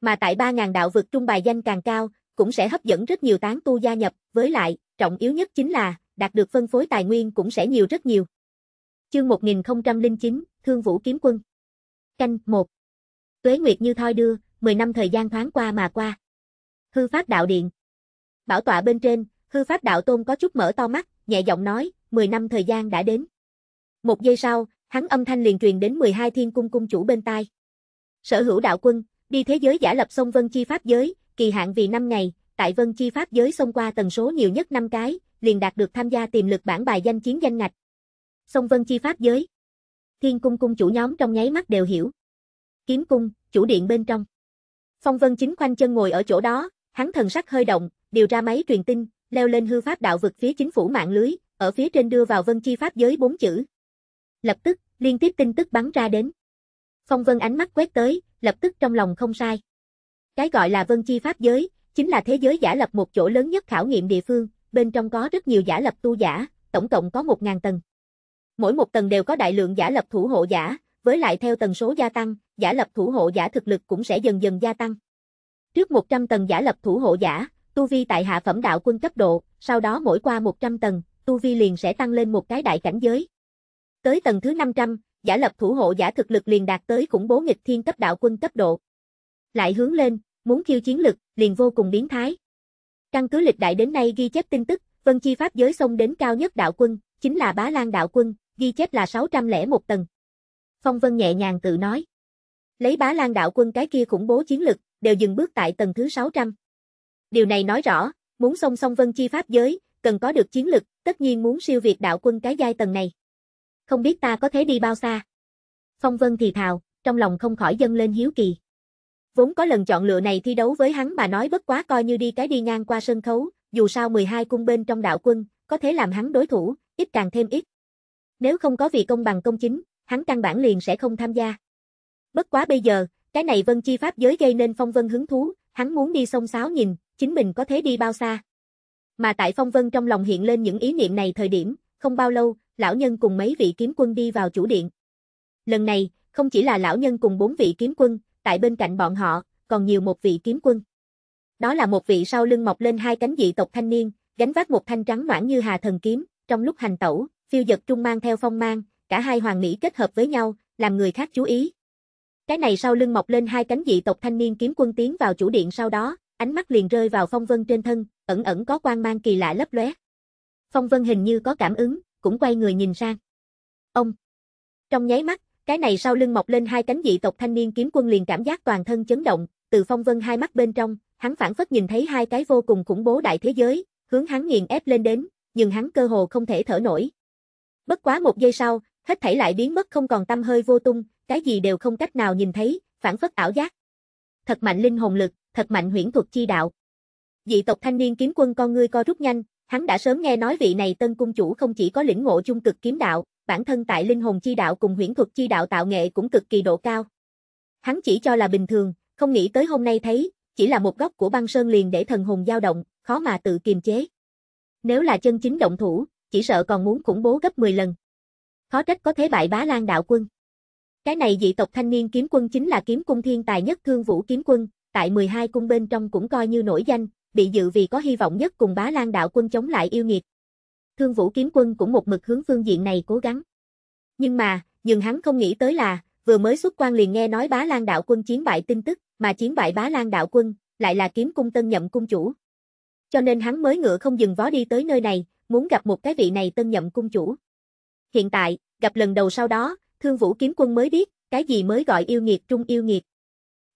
Mà tại 3.000 đạo vực trung bài danh càng cao, cũng sẽ hấp dẫn rất nhiều tán tu gia nhập, với lại, trọng yếu nhất chính là, đạt được phân phối tài nguyên cũng sẽ nhiều rất nhiều. Chương 1009, Thương Vũ Kiếm Quân Canh 1 Tuế Nguyệt như thoi đưa, 10 năm thời gian thoáng qua mà qua. Hư Pháp Đạo Điện Bảo tọa bên trên, Hư Pháp Đạo Tôn có chút mở to mắt, nhẹ giọng nói, 10 năm thời gian đã đến. Một giây sau, hắn âm thanh liền truyền đến 12 thiên cung cung chủ bên tai. Sở hữu đạo quân, đi thế giới giả lập sông Vân Chi Pháp giới, kỳ hạn vì 5 ngày, tại Vân Chi Pháp giới xông qua tần số nhiều nhất 5 cái, liền đạt được tham gia tiềm lực bản bài danh chiến danh ngạch. Sông Vân Chi Pháp giới. Thiên cung cung chủ nhóm trong nháy mắt đều hiểu. Kiếm cung, chủ điện bên trong. Phong Vân chính khoanh chân ngồi ở chỗ đó, hắn thần sắc hơi động, điều ra máy truyền tin, leo lên hư pháp đạo vực phía chính phủ mạng lưới, ở phía trên đưa vào vân chi pháp giới bốn chữ. Lập tức, liên tiếp tin tức bắn ra đến. Phong vân ánh mắt quét tới, lập tức trong lòng không sai. Cái gọi là vân chi pháp giới, chính là thế giới giả lập một chỗ lớn nhất khảo nghiệm địa phương, bên trong có rất nhiều giả lập tu giả, tổng cộng có 1.000 tầng. Mỗi một tầng đều có đại lượng giả lập thủ hộ giả, với lại theo tần số gia tăng, giả lập thủ hộ giả thực lực cũng sẽ dần dần gia tăng. Trước 100 tầng giả lập thủ hộ giả, tu vi tại hạ phẩm đạo quân cấp độ, sau đó mỗi qua 100 tầng, tu vi liền sẽ tăng lên một cái đại cảnh giới. Tới tầng thứ 500, giả lập thủ hộ giả thực lực liền đạt tới khủng bố nghịch thiên cấp đạo quân cấp độ. Lại hướng lên, muốn khiêu chiến lực, liền vô cùng biến thái. Căn cứ lịch đại đến nay ghi chép tin tức, Vân Chi Pháp giới sông đến cao nhất đạo quân, chính là Bá Lan đạo quân, ghi chép là 601 tầng. Phong Vân nhẹ nhàng tự nói. Lấy Bá Lan đạo quân cái kia khủng bố chiến lực, đều dừng bước tại tầng thứ 600. Điều này nói rõ, muốn song song vân chi pháp giới, cần có được chiến lực, tất nhiên muốn siêu việt đạo quân cái giai tầng này. Không biết ta có thể đi bao xa? Phong vân thì thào, trong lòng không khỏi dâng lên hiếu kỳ. Vốn có lần chọn lựa này thi đấu với hắn mà nói bất quá coi như đi cái đi ngang qua sân khấu, dù sao 12 cung bên trong đạo quân, có thể làm hắn đối thủ, ít càng thêm ít. Nếu không có vì công bằng công chính, hắn căn bản liền sẽ không tham gia. Bất quá bây giờ, cái này vân chi pháp giới gây nên phong vân hứng thú, hắn muốn đi sông sáo nhìn, chính mình có thế đi bao xa. Mà tại Phong Vân trong lòng hiện lên những ý niệm này thời điểm, không bao lâu, lão nhân cùng mấy vị kiếm quân đi vào chủ điện. Lần này, không chỉ là lão nhân cùng bốn vị kiếm quân, tại bên cạnh bọn họ, còn nhiều một vị kiếm quân. Đó là một vị sau lưng mọc lên hai cánh dị tộc thanh niên, gánh vác một thanh trắng noãn như hà thần kiếm, trong lúc hành tẩu, phiêu giật trung mang theo phong mang, cả hai hoàng mỹ kết hợp với nhau, làm người khác chú ý. Cái này sau lưng mọc lên hai cánh dị tộc thanh niên kiếm quân tiến vào chủ điện sau đó, ánh mắt liền rơi vào phong vân trên thân, ẩn ẩn có quang mang kỳ lạ lấp lóe. Phong vân hình như có cảm ứng, cũng quay người nhìn sang. Ông! Trong nháy mắt, cái này sau lưng mọc lên hai cánh dị tộc thanh niên kiếm quân liền cảm giác toàn thân chấn động, từ phong vân hai mắt bên trong, hắn phản phất nhìn thấy hai cái vô cùng khủng bố đại thế giới, hướng hắn nghiền ép lên đến, nhưng hắn cơ hồ không thể thở nổi. Bất quá một giây sau, hết thảy lại biến mất không còn tâm hơi vô tung, cái gì đều không cách nào nhìn thấy, phản phất ảo giác. Thật mạnh linh hồn lực, thật mạnh huyễn thuật chi đạo. Dị tộc thanh niên kiếm quân con ngươi co rút nhanh, hắn đã sớm nghe nói vị này tân cung chủ không chỉ có lĩnh ngộ chung cực kiếm đạo, bản thân tại linh hồn chi đạo cùng huyễn thuật chi đạo tạo nghệ cũng cực kỳ độ cao. Hắn chỉ cho là bình thường, không nghĩ tới hôm nay thấy, chỉ là một góc của băng sơn liền để thần hồn dao động, khó mà tự kiềm chế. Nếu là chân chính động thủ, chỉ sợ còn muốn khủng bố gấp 10 lần. Khó trách có thế bại bá lan đạo quân. Cái này dị tộc thanh niên kiếm quân chính là kiếm cung thiên tài nhất thương vũ kiếm quân, tại 12 cung bên trong cũng coi như nổi danh, bị dự vì có hy vọng nhất cùng bá lan đạo quân chống lại yêu nghiệt. Thương vũ kiếm quân cũng một mực hướng phương diện này cố gắng. Nhưng mà, nhưng hắn không nghĩ tới là, vừa mới xuất quan liền nghe nói bá lan đạo quân chiến bại tin tức, mà chiến bại bá lan đạo quân, lại là kiếm cung tân nhậm cung chủ. Cho nên hắn mới ngựa không dừng vó đi tới nơi này, muốn gặp một cái vị này tân nhậm cung chủ. Hiện tại, gặp lần đầu sau đó, thương vũ kiếm quân mới biết, cái gì mới gọi yêu nghiệt trung yêu nghiệt.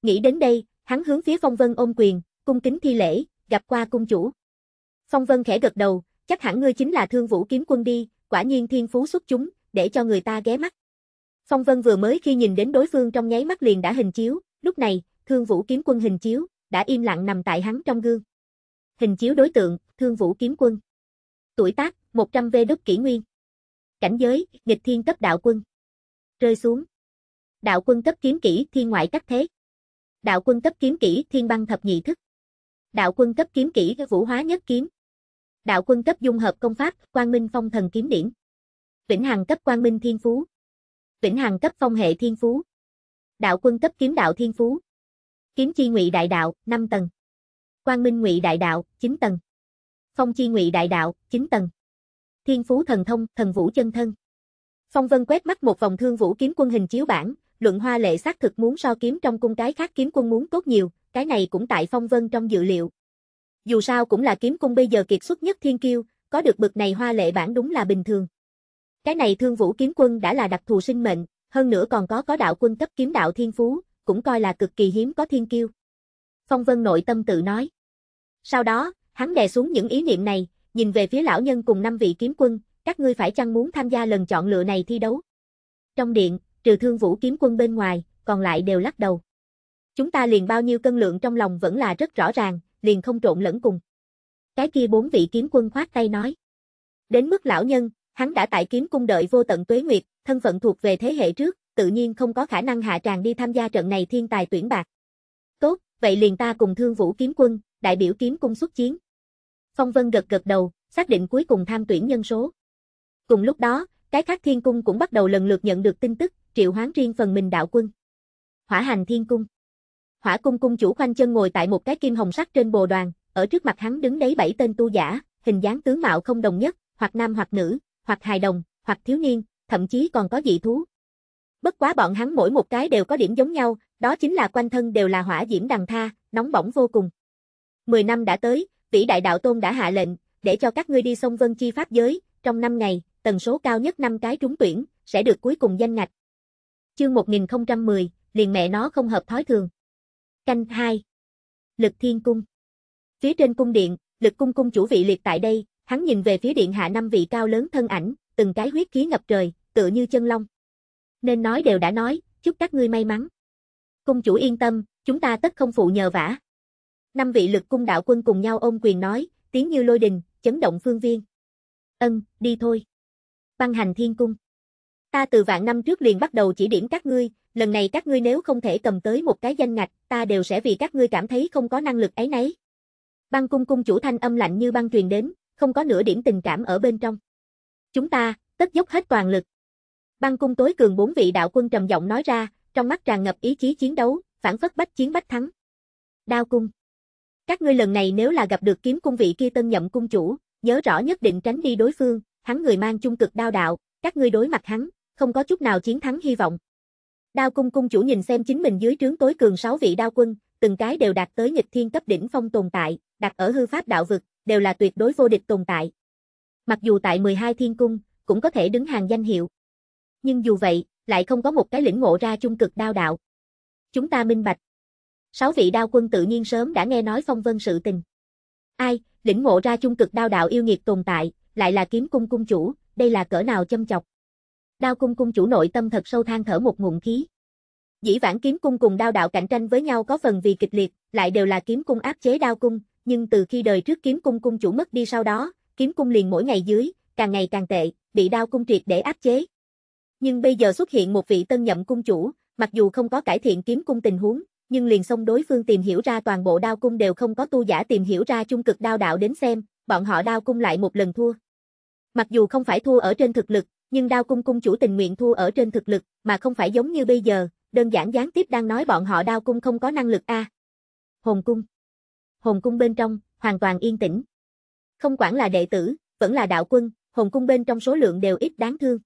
Nghĩ đến đây, Hắn hướng phía Phong Vân ôm quyền, cung kính thi lễ, gặp qua cung chủ. Phong Vân khẽ gật đầu, chắc hẳn ngươi chính là Thương Vũ kiếm quân đi, quả nhiên thiên phú xuất chúng, để cho người ta ghé mắt. Phong Vân vừa mới khi nhìn đến đối phương trong nháy mắt liền đã hình chiếu, lúc này, Thương Vũ kiếm quân hình chiếu đã im lặng nằm tại hắn trong gương. Hình chiếu đối tượng, Thương Vũ kiếm quân. Tuổi tác, 100 V đúc kỷ nguyên. Cảnh giới, nghịch thiên cấp đạo quân. Rơi xuống. Đạo quân cấp kiếm kỹ thiên ngoại cách thế. Đạo quân cấp kiếm kỹ Thiên băng thập nhị thức. Đạo quân cấp kiếm kỹ Vũ hóa nhất kiếm. Đạo quân cấp dung hợp công pháp Quang Minh Phong thần kiếm điển. Vĩnh Hằng cấp Quang Minh thiên phú. Vĩnh Hằng cấp Phong hệ thiên phú. Đạo quân cấp Kiếm đạo thiên phú. Kiếm chi ngụy đại đạo 5 tầng. Quang Minh ngụy đại đạo 9 tầng. Phong chi ngụy đại đạo 9 tầng. Thiên phú thần thông, thần vũ chân thân. Phong Vân quét mắt một vòng Thương Vũ kiếm quân hình chiếu bản, luận hoa lệ xác thực muốn so kiếm trong cung cái khác kiếm quân muốn tốt nhiều, cái này cũng tại phong vân trong dự liệu. Dù sao cũng là kiếm cung bây giờ kiệt xuất nhất thiên kiêu, có được bực này hoa lệ bản đúng là bình thường. Cái này thương vũ kiếm quân đã là đặc thù sinh mệnh, hơn nữa còn có có đạo quân cấp kiếm đạo thiên phú, cũng coi là cực kỳ hiếm có thiên kiêu. Phong vân nội tâm tự nói. Sau đó, hắn đè xuống những ý niệm này, nhìn về phía lão nhân cùng năm vị kiếm quân, các ngươi phải chăng muốn tham gia lần chọn lựa này thi đấu. Trong điện, trừ thương vũ kiếm quân bên ngoài, còn lại đều lắc đầu. Chúng ta liền bao nhiêu cân lượng trong lòng vẫn là rất rõ ràng, liền không trộn lẫn cùng. Cái kia bốn vị kiếm quân khoát tay nói. Đến mức lão nhân, hắn đã tại kiếm cung đợi vô tận tuế nguyệt, thân phận thuộc về thế hệ trước, tự nhiên không có khả năng hạ tràng đi tham gia trận này thiên tài tuyển bạc. Tốt, vậy liền ta cùng thương vũ kiếm quân, đại biểu kiếm cung xuất chiến. Phong Vân gật gật đầu, xác định cuối cùng tham tuyển nhân số. Cùng lúc đó, cái khác thiên cung cũng bắt đầu lần lượt nhận được tin tức, triệu hoán riêng phần mình đạo quân. Hỏa hành thiên cung. Hỏa cung cung chủ khoanh chân ngồi tại một cái kim hồng sắc trên bồ đoàn, ở trước mặt hắn đứng đấy bảy tên tu giả, hình dáng tướng mạo không đồng nhất, hoặc nam hoặc nữ, hoặc hài đồng, hoặc thiếu niên, thậm chí còn có dị thú. Bất quá bọn hắn mỗi một cái đều có điểm giống nhau, đó chính là quanh thân đều là hỏa diễm đằng tha, nóng bỏng vô cùng. Mười năm đã tới, vĩ đại đạo tôn đã hạ lệnh, để cho các ngươi đi sông Vân Chi Pháp giới, trong năm ngày, tần số cao nhất năm cái trúng tuyển, sẽ được cuối cùng danh ngạch. Chương 1010, liền mẹ nó không hợp thói thường. Canh 2. Lực Thiên Cung. Phía trên cung điện, Lực Cung cung chủ vị liệt tại đây, hắn nhìn về phía điện hạ năm vị cao lớn thân ảnh, từng cái huyết khí ngập trời, tựa như chân long. Nên nói đều đã nói, chúc các ngươi may mắn. Cung chủ yên tâm, chúng ta tất không phụ nhờ vả. Năm vị Lực Cung đạo quân cùng nhau ôm quyền nói, tiếng như lôi đình, chấn động phương viên. Ân, đi thôi. Băng hành Thiên Cung. Ta từ vạn năm trước liền bắt đầu chỉ điểm các ngươi, lần này các ngươi nếu không thể cầm tới một cái danh ngạch, ta đều sẽ vì các ngươi cảm thấy không có năng lực ấy nấy. Băng cung cung chủ thanh âm lạnh như băng truyền đến, không có nửa điểm tình cảm ở bên trong. Chúng ta, tất dốc hết toàn lực. Băng cung tối cường bốn vị đạo quân trầm giọng nói ra, trong mắt tràn ngập ý chí chiến đấu, phản phất bách chiến bách thắng. Đao cung. Các ngươi lần này nếu là gặp được kiếm cung vị kia tân nhậm cung chủ, nhớ rõ nhất định tránh đi đối phương, hắn người mang chung cực đao đạo, các ngươi đối mặt hắn, không có chút nào chiến thắng hy vọng. Đao cung cung chủ nhìn xem chính mình dưới trướng tối cường 6 vị đao quân, từng cái đều đạt tới nghịch thiên cấp đỉnh phong tồn tại, đặt ở hư pháp đạo vực, đều là tuyệt đối vô địch tồn tại. Mặc dù tại 12 thiên cung, cũng có thể đứng hàng danh hiệu. Nhưng dù vậy, lại không có một cái lĩnh ngộ ra trung cực đao đạo. Chúng ta minh bạch. Sáu vị đao quân tự nhiên sớm đã nghe nói phong vân sự tình. Ai, lĩnh ngộ ra trung cực đao đạo yêu nghiệt tồn tại, lại là kiếm cung cung chủ, đây là cỡ nào châm chọc đao cung cung chủ nội tâm thật sâu than thở một nguồn khí. Dĩ vãng kiếm cung cùng đao đạo cạnh tranh với nhau có phần vì kịch liệt, lại đều là kiếm cung áp chế đao cung, nhưng từ khi đời trước kiếm cung cung chủ mất đi sau đó, kiếm cung liền mỗi ngày dưới, càng ngày càng tệ, bị đao cung triệt để áp chế. Nhưng bây giờ xuất hiện một vị tân nhậm cung chủ, mặc dù không có cải thiện kiếm cung tình huống, nhưng liền song đối phương tìm hiểu ra toàn bộ đao cung đều không có tu giả tìm hiểu ra trung cực đao đạo đến xem, bọn họ đao cung lại một lần thua. Mặc dù không phải thua ở trên thực lực, nhưng đao cung cung chủ tình nguyện thua ở trên thực lực, mà không phải giống như bây giờ, đơn giản gián tiếp đang nói bọn họ đao cung không có năng lực a. À. Hồn cung. Hồn cung bên trong, hoàn toàn yên tĩnh. Không quản là đệ tử, vẫn là đạo quân, hồn cung bên trong số lượng đều ít đáng thương.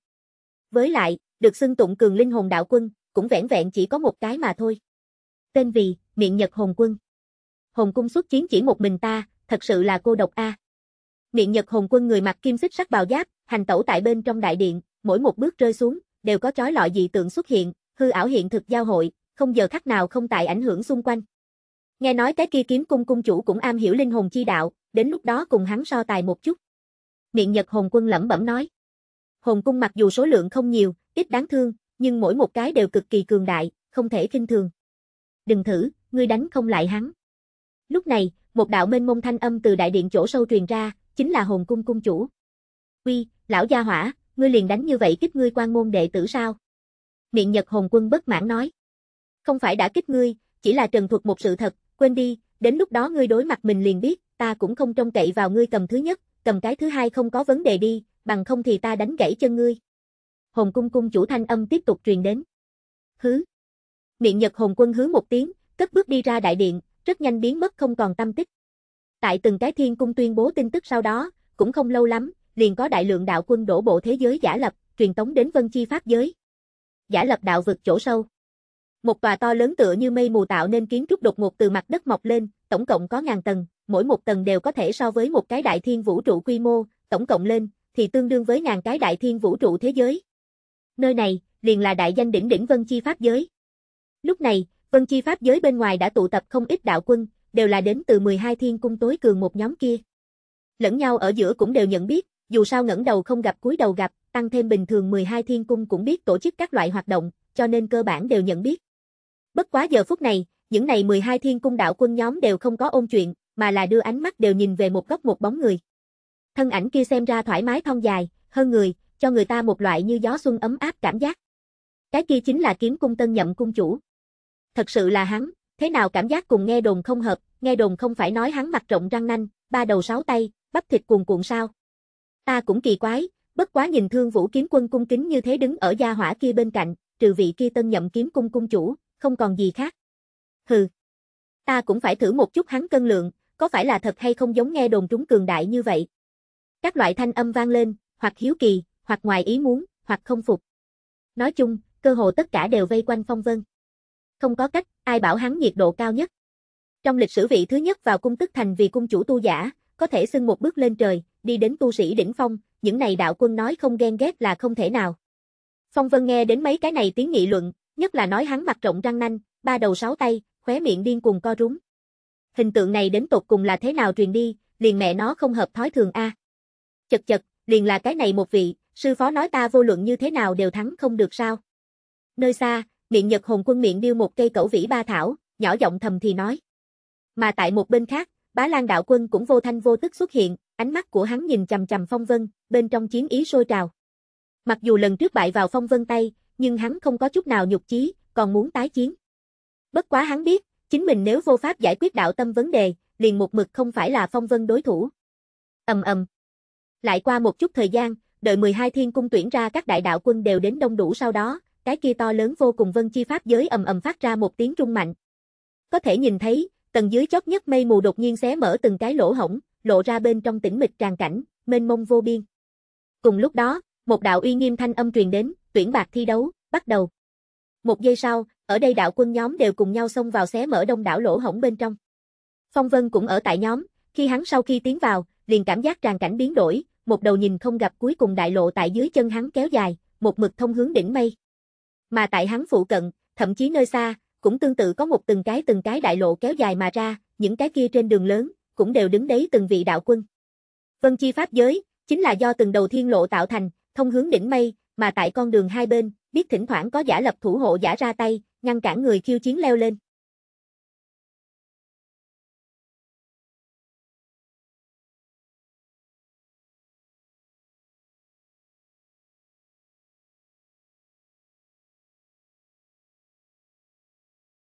Với lại, được xưng tụng cường linh hồn đạo quân, cũng vẻn vẹn chỉ có một cái mà thôi. Tên vì, miệng Nhật Hồn Quân. Hồn cung xuất chiến chỉ một mình ta, thật sự là cô độc a. À. Miệng Nhật Hồn Quân người mặc kim xích sắc bào giáp, hành tẩu tại bên trong đại điện, mỗi một bước rơi xuống, đều có chói lọi dị tượng xuất hiện, hư ảo hiện thực giao hội, không giờ khắc nào không tại ảnh hưởng xung quanh. Nghe nói cái kia kiếm cung cung chủ cũng am hiểu linh hồn chi đạo, đến lúc đó cùng hắn so tài một chút. Miệng Nhật Hồn Quân lẩm bẩm nói. Hồn cung mặc dù số lượng không nhiều, ít đáng thương, nhưng mỗi một cái đều cực kỳ cường đại, không thể kinh thường. Đừng thử, ngươi đánh không lại hắn. Lúc này, một đạo mênh mông thanh âm từ đại điện chỗ sâu truyền ra, chính là Hồn cung cung chủ. "Uy, lão gia hỏa, ngươi liền đánh như vậy kích ngươi quan môn đệ tử sao? Miệng Nhật Hồn Quân bất mãn nói. Không phải đã kích ngươi, chỉ là trần thuật một sự thật, quên đi, đến lúc đó ngươi đối mặt mình liền biết, ta cũng không trông cậy vào ngươi cầm thứ nhất, cầm cái thứ hai không có vấn đề đi, bằng không thì ta đánh gãy chân ngươi. Hồn cung cung chủ thanh âm tiếp tục truyền đến. Hứ. Miệng Nhật Hồn Quân hứ một tiếng, cất bước đi ra đại điện, rất nhanh biến mất không còn tâm tích. Tại từng cái thiên cung tuyên bố tin tức sau đó, cũng không lâu lắm, liền có đại lượng đạo quân đổ bộ thế giới giả lập, truyền tống đến vân chi pháp giới. Giả lập đạo vực chỗ sâu. Một tòa to lớn tựa như mây mù tạo nên kiến trúc đột ngột từ mặt đất mọc lên, tổng cộng có ngàn tầng, mỗi một tầng đều có thể so với một cái đại thiên vũ trụ quy mô, tổng cộng lên, thì tương đương với ngàn cái đại thiên vũ trụ thế giới. Nơi này, liền là đại danh đỉnh đỉnh Vân Chi Pháp Giới. Lúc này, Vân Chi Pháp Giới bên ngoài đã tụ tập không ít đạo quân, đều là đến từ 12 thiên cung tối cường một nhóm kia. Lẫn nhau ở giữa cũng đều nhận biết, dù sao ngẩng đầu không gặp cúi đầu gặp, tăng thêm bình thường 12 thiên cung cũng biết tổ chức các loại hoạt động, cho nên cơ bản đều nhận biết. Bất quá giờ phút này, những này 12 thiên cung đạo quân nhóm đều không có ôn chuyện, mà là đưa ánh mắt đều nhìn về một góc một bóng người. Thân ảnh kia xem ra thoải mái thon dài, hơn người, cho người ta một loại như gió xuân ấm áp cảm giác. Cái kia chính là kiếm cung tân nhậm cung chủ. Thật sự là hắn, thế nào cảm giác cùng nghe đồn không hợp, nghe đồn không phải nói hắn mặt rộng răng nanh, ba đầu sáu tay, bắp thịt cuồn cuộn sao ta cũng kỳ quái, bất quá nhìn thương vũ kiếm quân cung kính như thế đứng ở gia hỏa kia bên cạnh, trừ vị kia tân nhậm kiếm cung cung chủ, không còn gì khác. Hừ, ta cũng phải thử một chút hắn cân lượng, có phải là thật hay không giống nghe đồn chúng cường đại như vậy. Các loại thanh âm vang lên, hoặc hiếu kỳ, hoặc ngoài ý muốn, hoặc không phục. Nói chung, cơ hồ tất cả đều vây quanh phong vân. Không có cách, ai bảo hắn nhiệt độ cao nhất. Trong lịch sử vị thứ nhất vào cung tức thành vì cung chủ tu giả, có thể xưng một bước lên trời, đi đến tu sĩ đỉnh phong, những này đạo quân nói không ghen ghét là không thể nào. Phong Vân nghe đến mấy cái này tiếng nghị luận, nhất là nói hắn mặt rộng răng nanh, ba đầu sáu tay, khóe miệng điên cuồng co rúng Hình tượng này đến tột cùng là thế nào truyền đi, liền mẹ nó không hợp thói thường a. Chật chật, liền là cái này một vị, sư phó nói ta vô luận như thế nào đều thắng không được sao. Nơi xa, miệng Nhật Hồn Quân miệng điêu một cây cẩu vĩ ba thảo, nhỏ giọng thầm thì nói. Mà tại một bên khác, Bá Lan đạo quân cũng vô thanh vô tức xuất hiện, Ánh mắt của hắn nhìn chầm chầm phong vân, bên trong chiến ý sôi trào. Mặc dù lần trước bại vào phong vân tay, nhưng hắn không có chút nào nhục chí, còn muốn tái chiến. Bất quá hắn biết, chính mình nếu vô pháp giải quyết đạo tâm vấn đề, liền một mực không phải là phong vân đối thủ. ầm ầm. Lại qua một chút thời gian, đợi 12 thiên cung tuyển ra các đại đạo quân đều đến đông đủ sau đó, cái kia to lớn vô cùng vân chi pháp giới ầm ầm phát ra một tiếng trung mạnh. Có thể nhìn thấy, tầng dưới chót nhất mây mù đột nhiên xé mở từng cái lỗ hổng, lộ ra bên trong tĩnh mịch tràn cảnh, mênh mông vô biên. Cùng lúc đó, một đạo uy nghiêm thanh âm truyền đến, tuyển bạc thi đấu, bắt đầu. Một giây sau, ở đây đạo quân nhóm đều cùng nhau xông vào xé mở đông đảo lỗ hổng bên trong. Phong Vân cũng ở tại nhóm, khi hắn sau khi tiến vào, liền cảm giác tràn cảnh biến đổi, một đầu nhìn không gặp cuối cùng đại lộ tại dưới chân hắn kéo dài, một mực thông hướng đỉnh mây. Mà tại hắn phụ cận, thậm chí nơi xa, cũng tương tự có một từng cái từng cái đại lộ kéo dài mà ra, những cái kia trên đường lớn, cũng đều đứng đấy từng vị đạo quân. Vân chi pháp giới, chính là do từng đầu thiên lộ tạo thành, thông hướng đỉnh mây, mà tại con đường hai bên, biết thỉnh thoảng có giả lập thủ hộ giả ra tay, ngăn cản người khiêu chiến leo lên.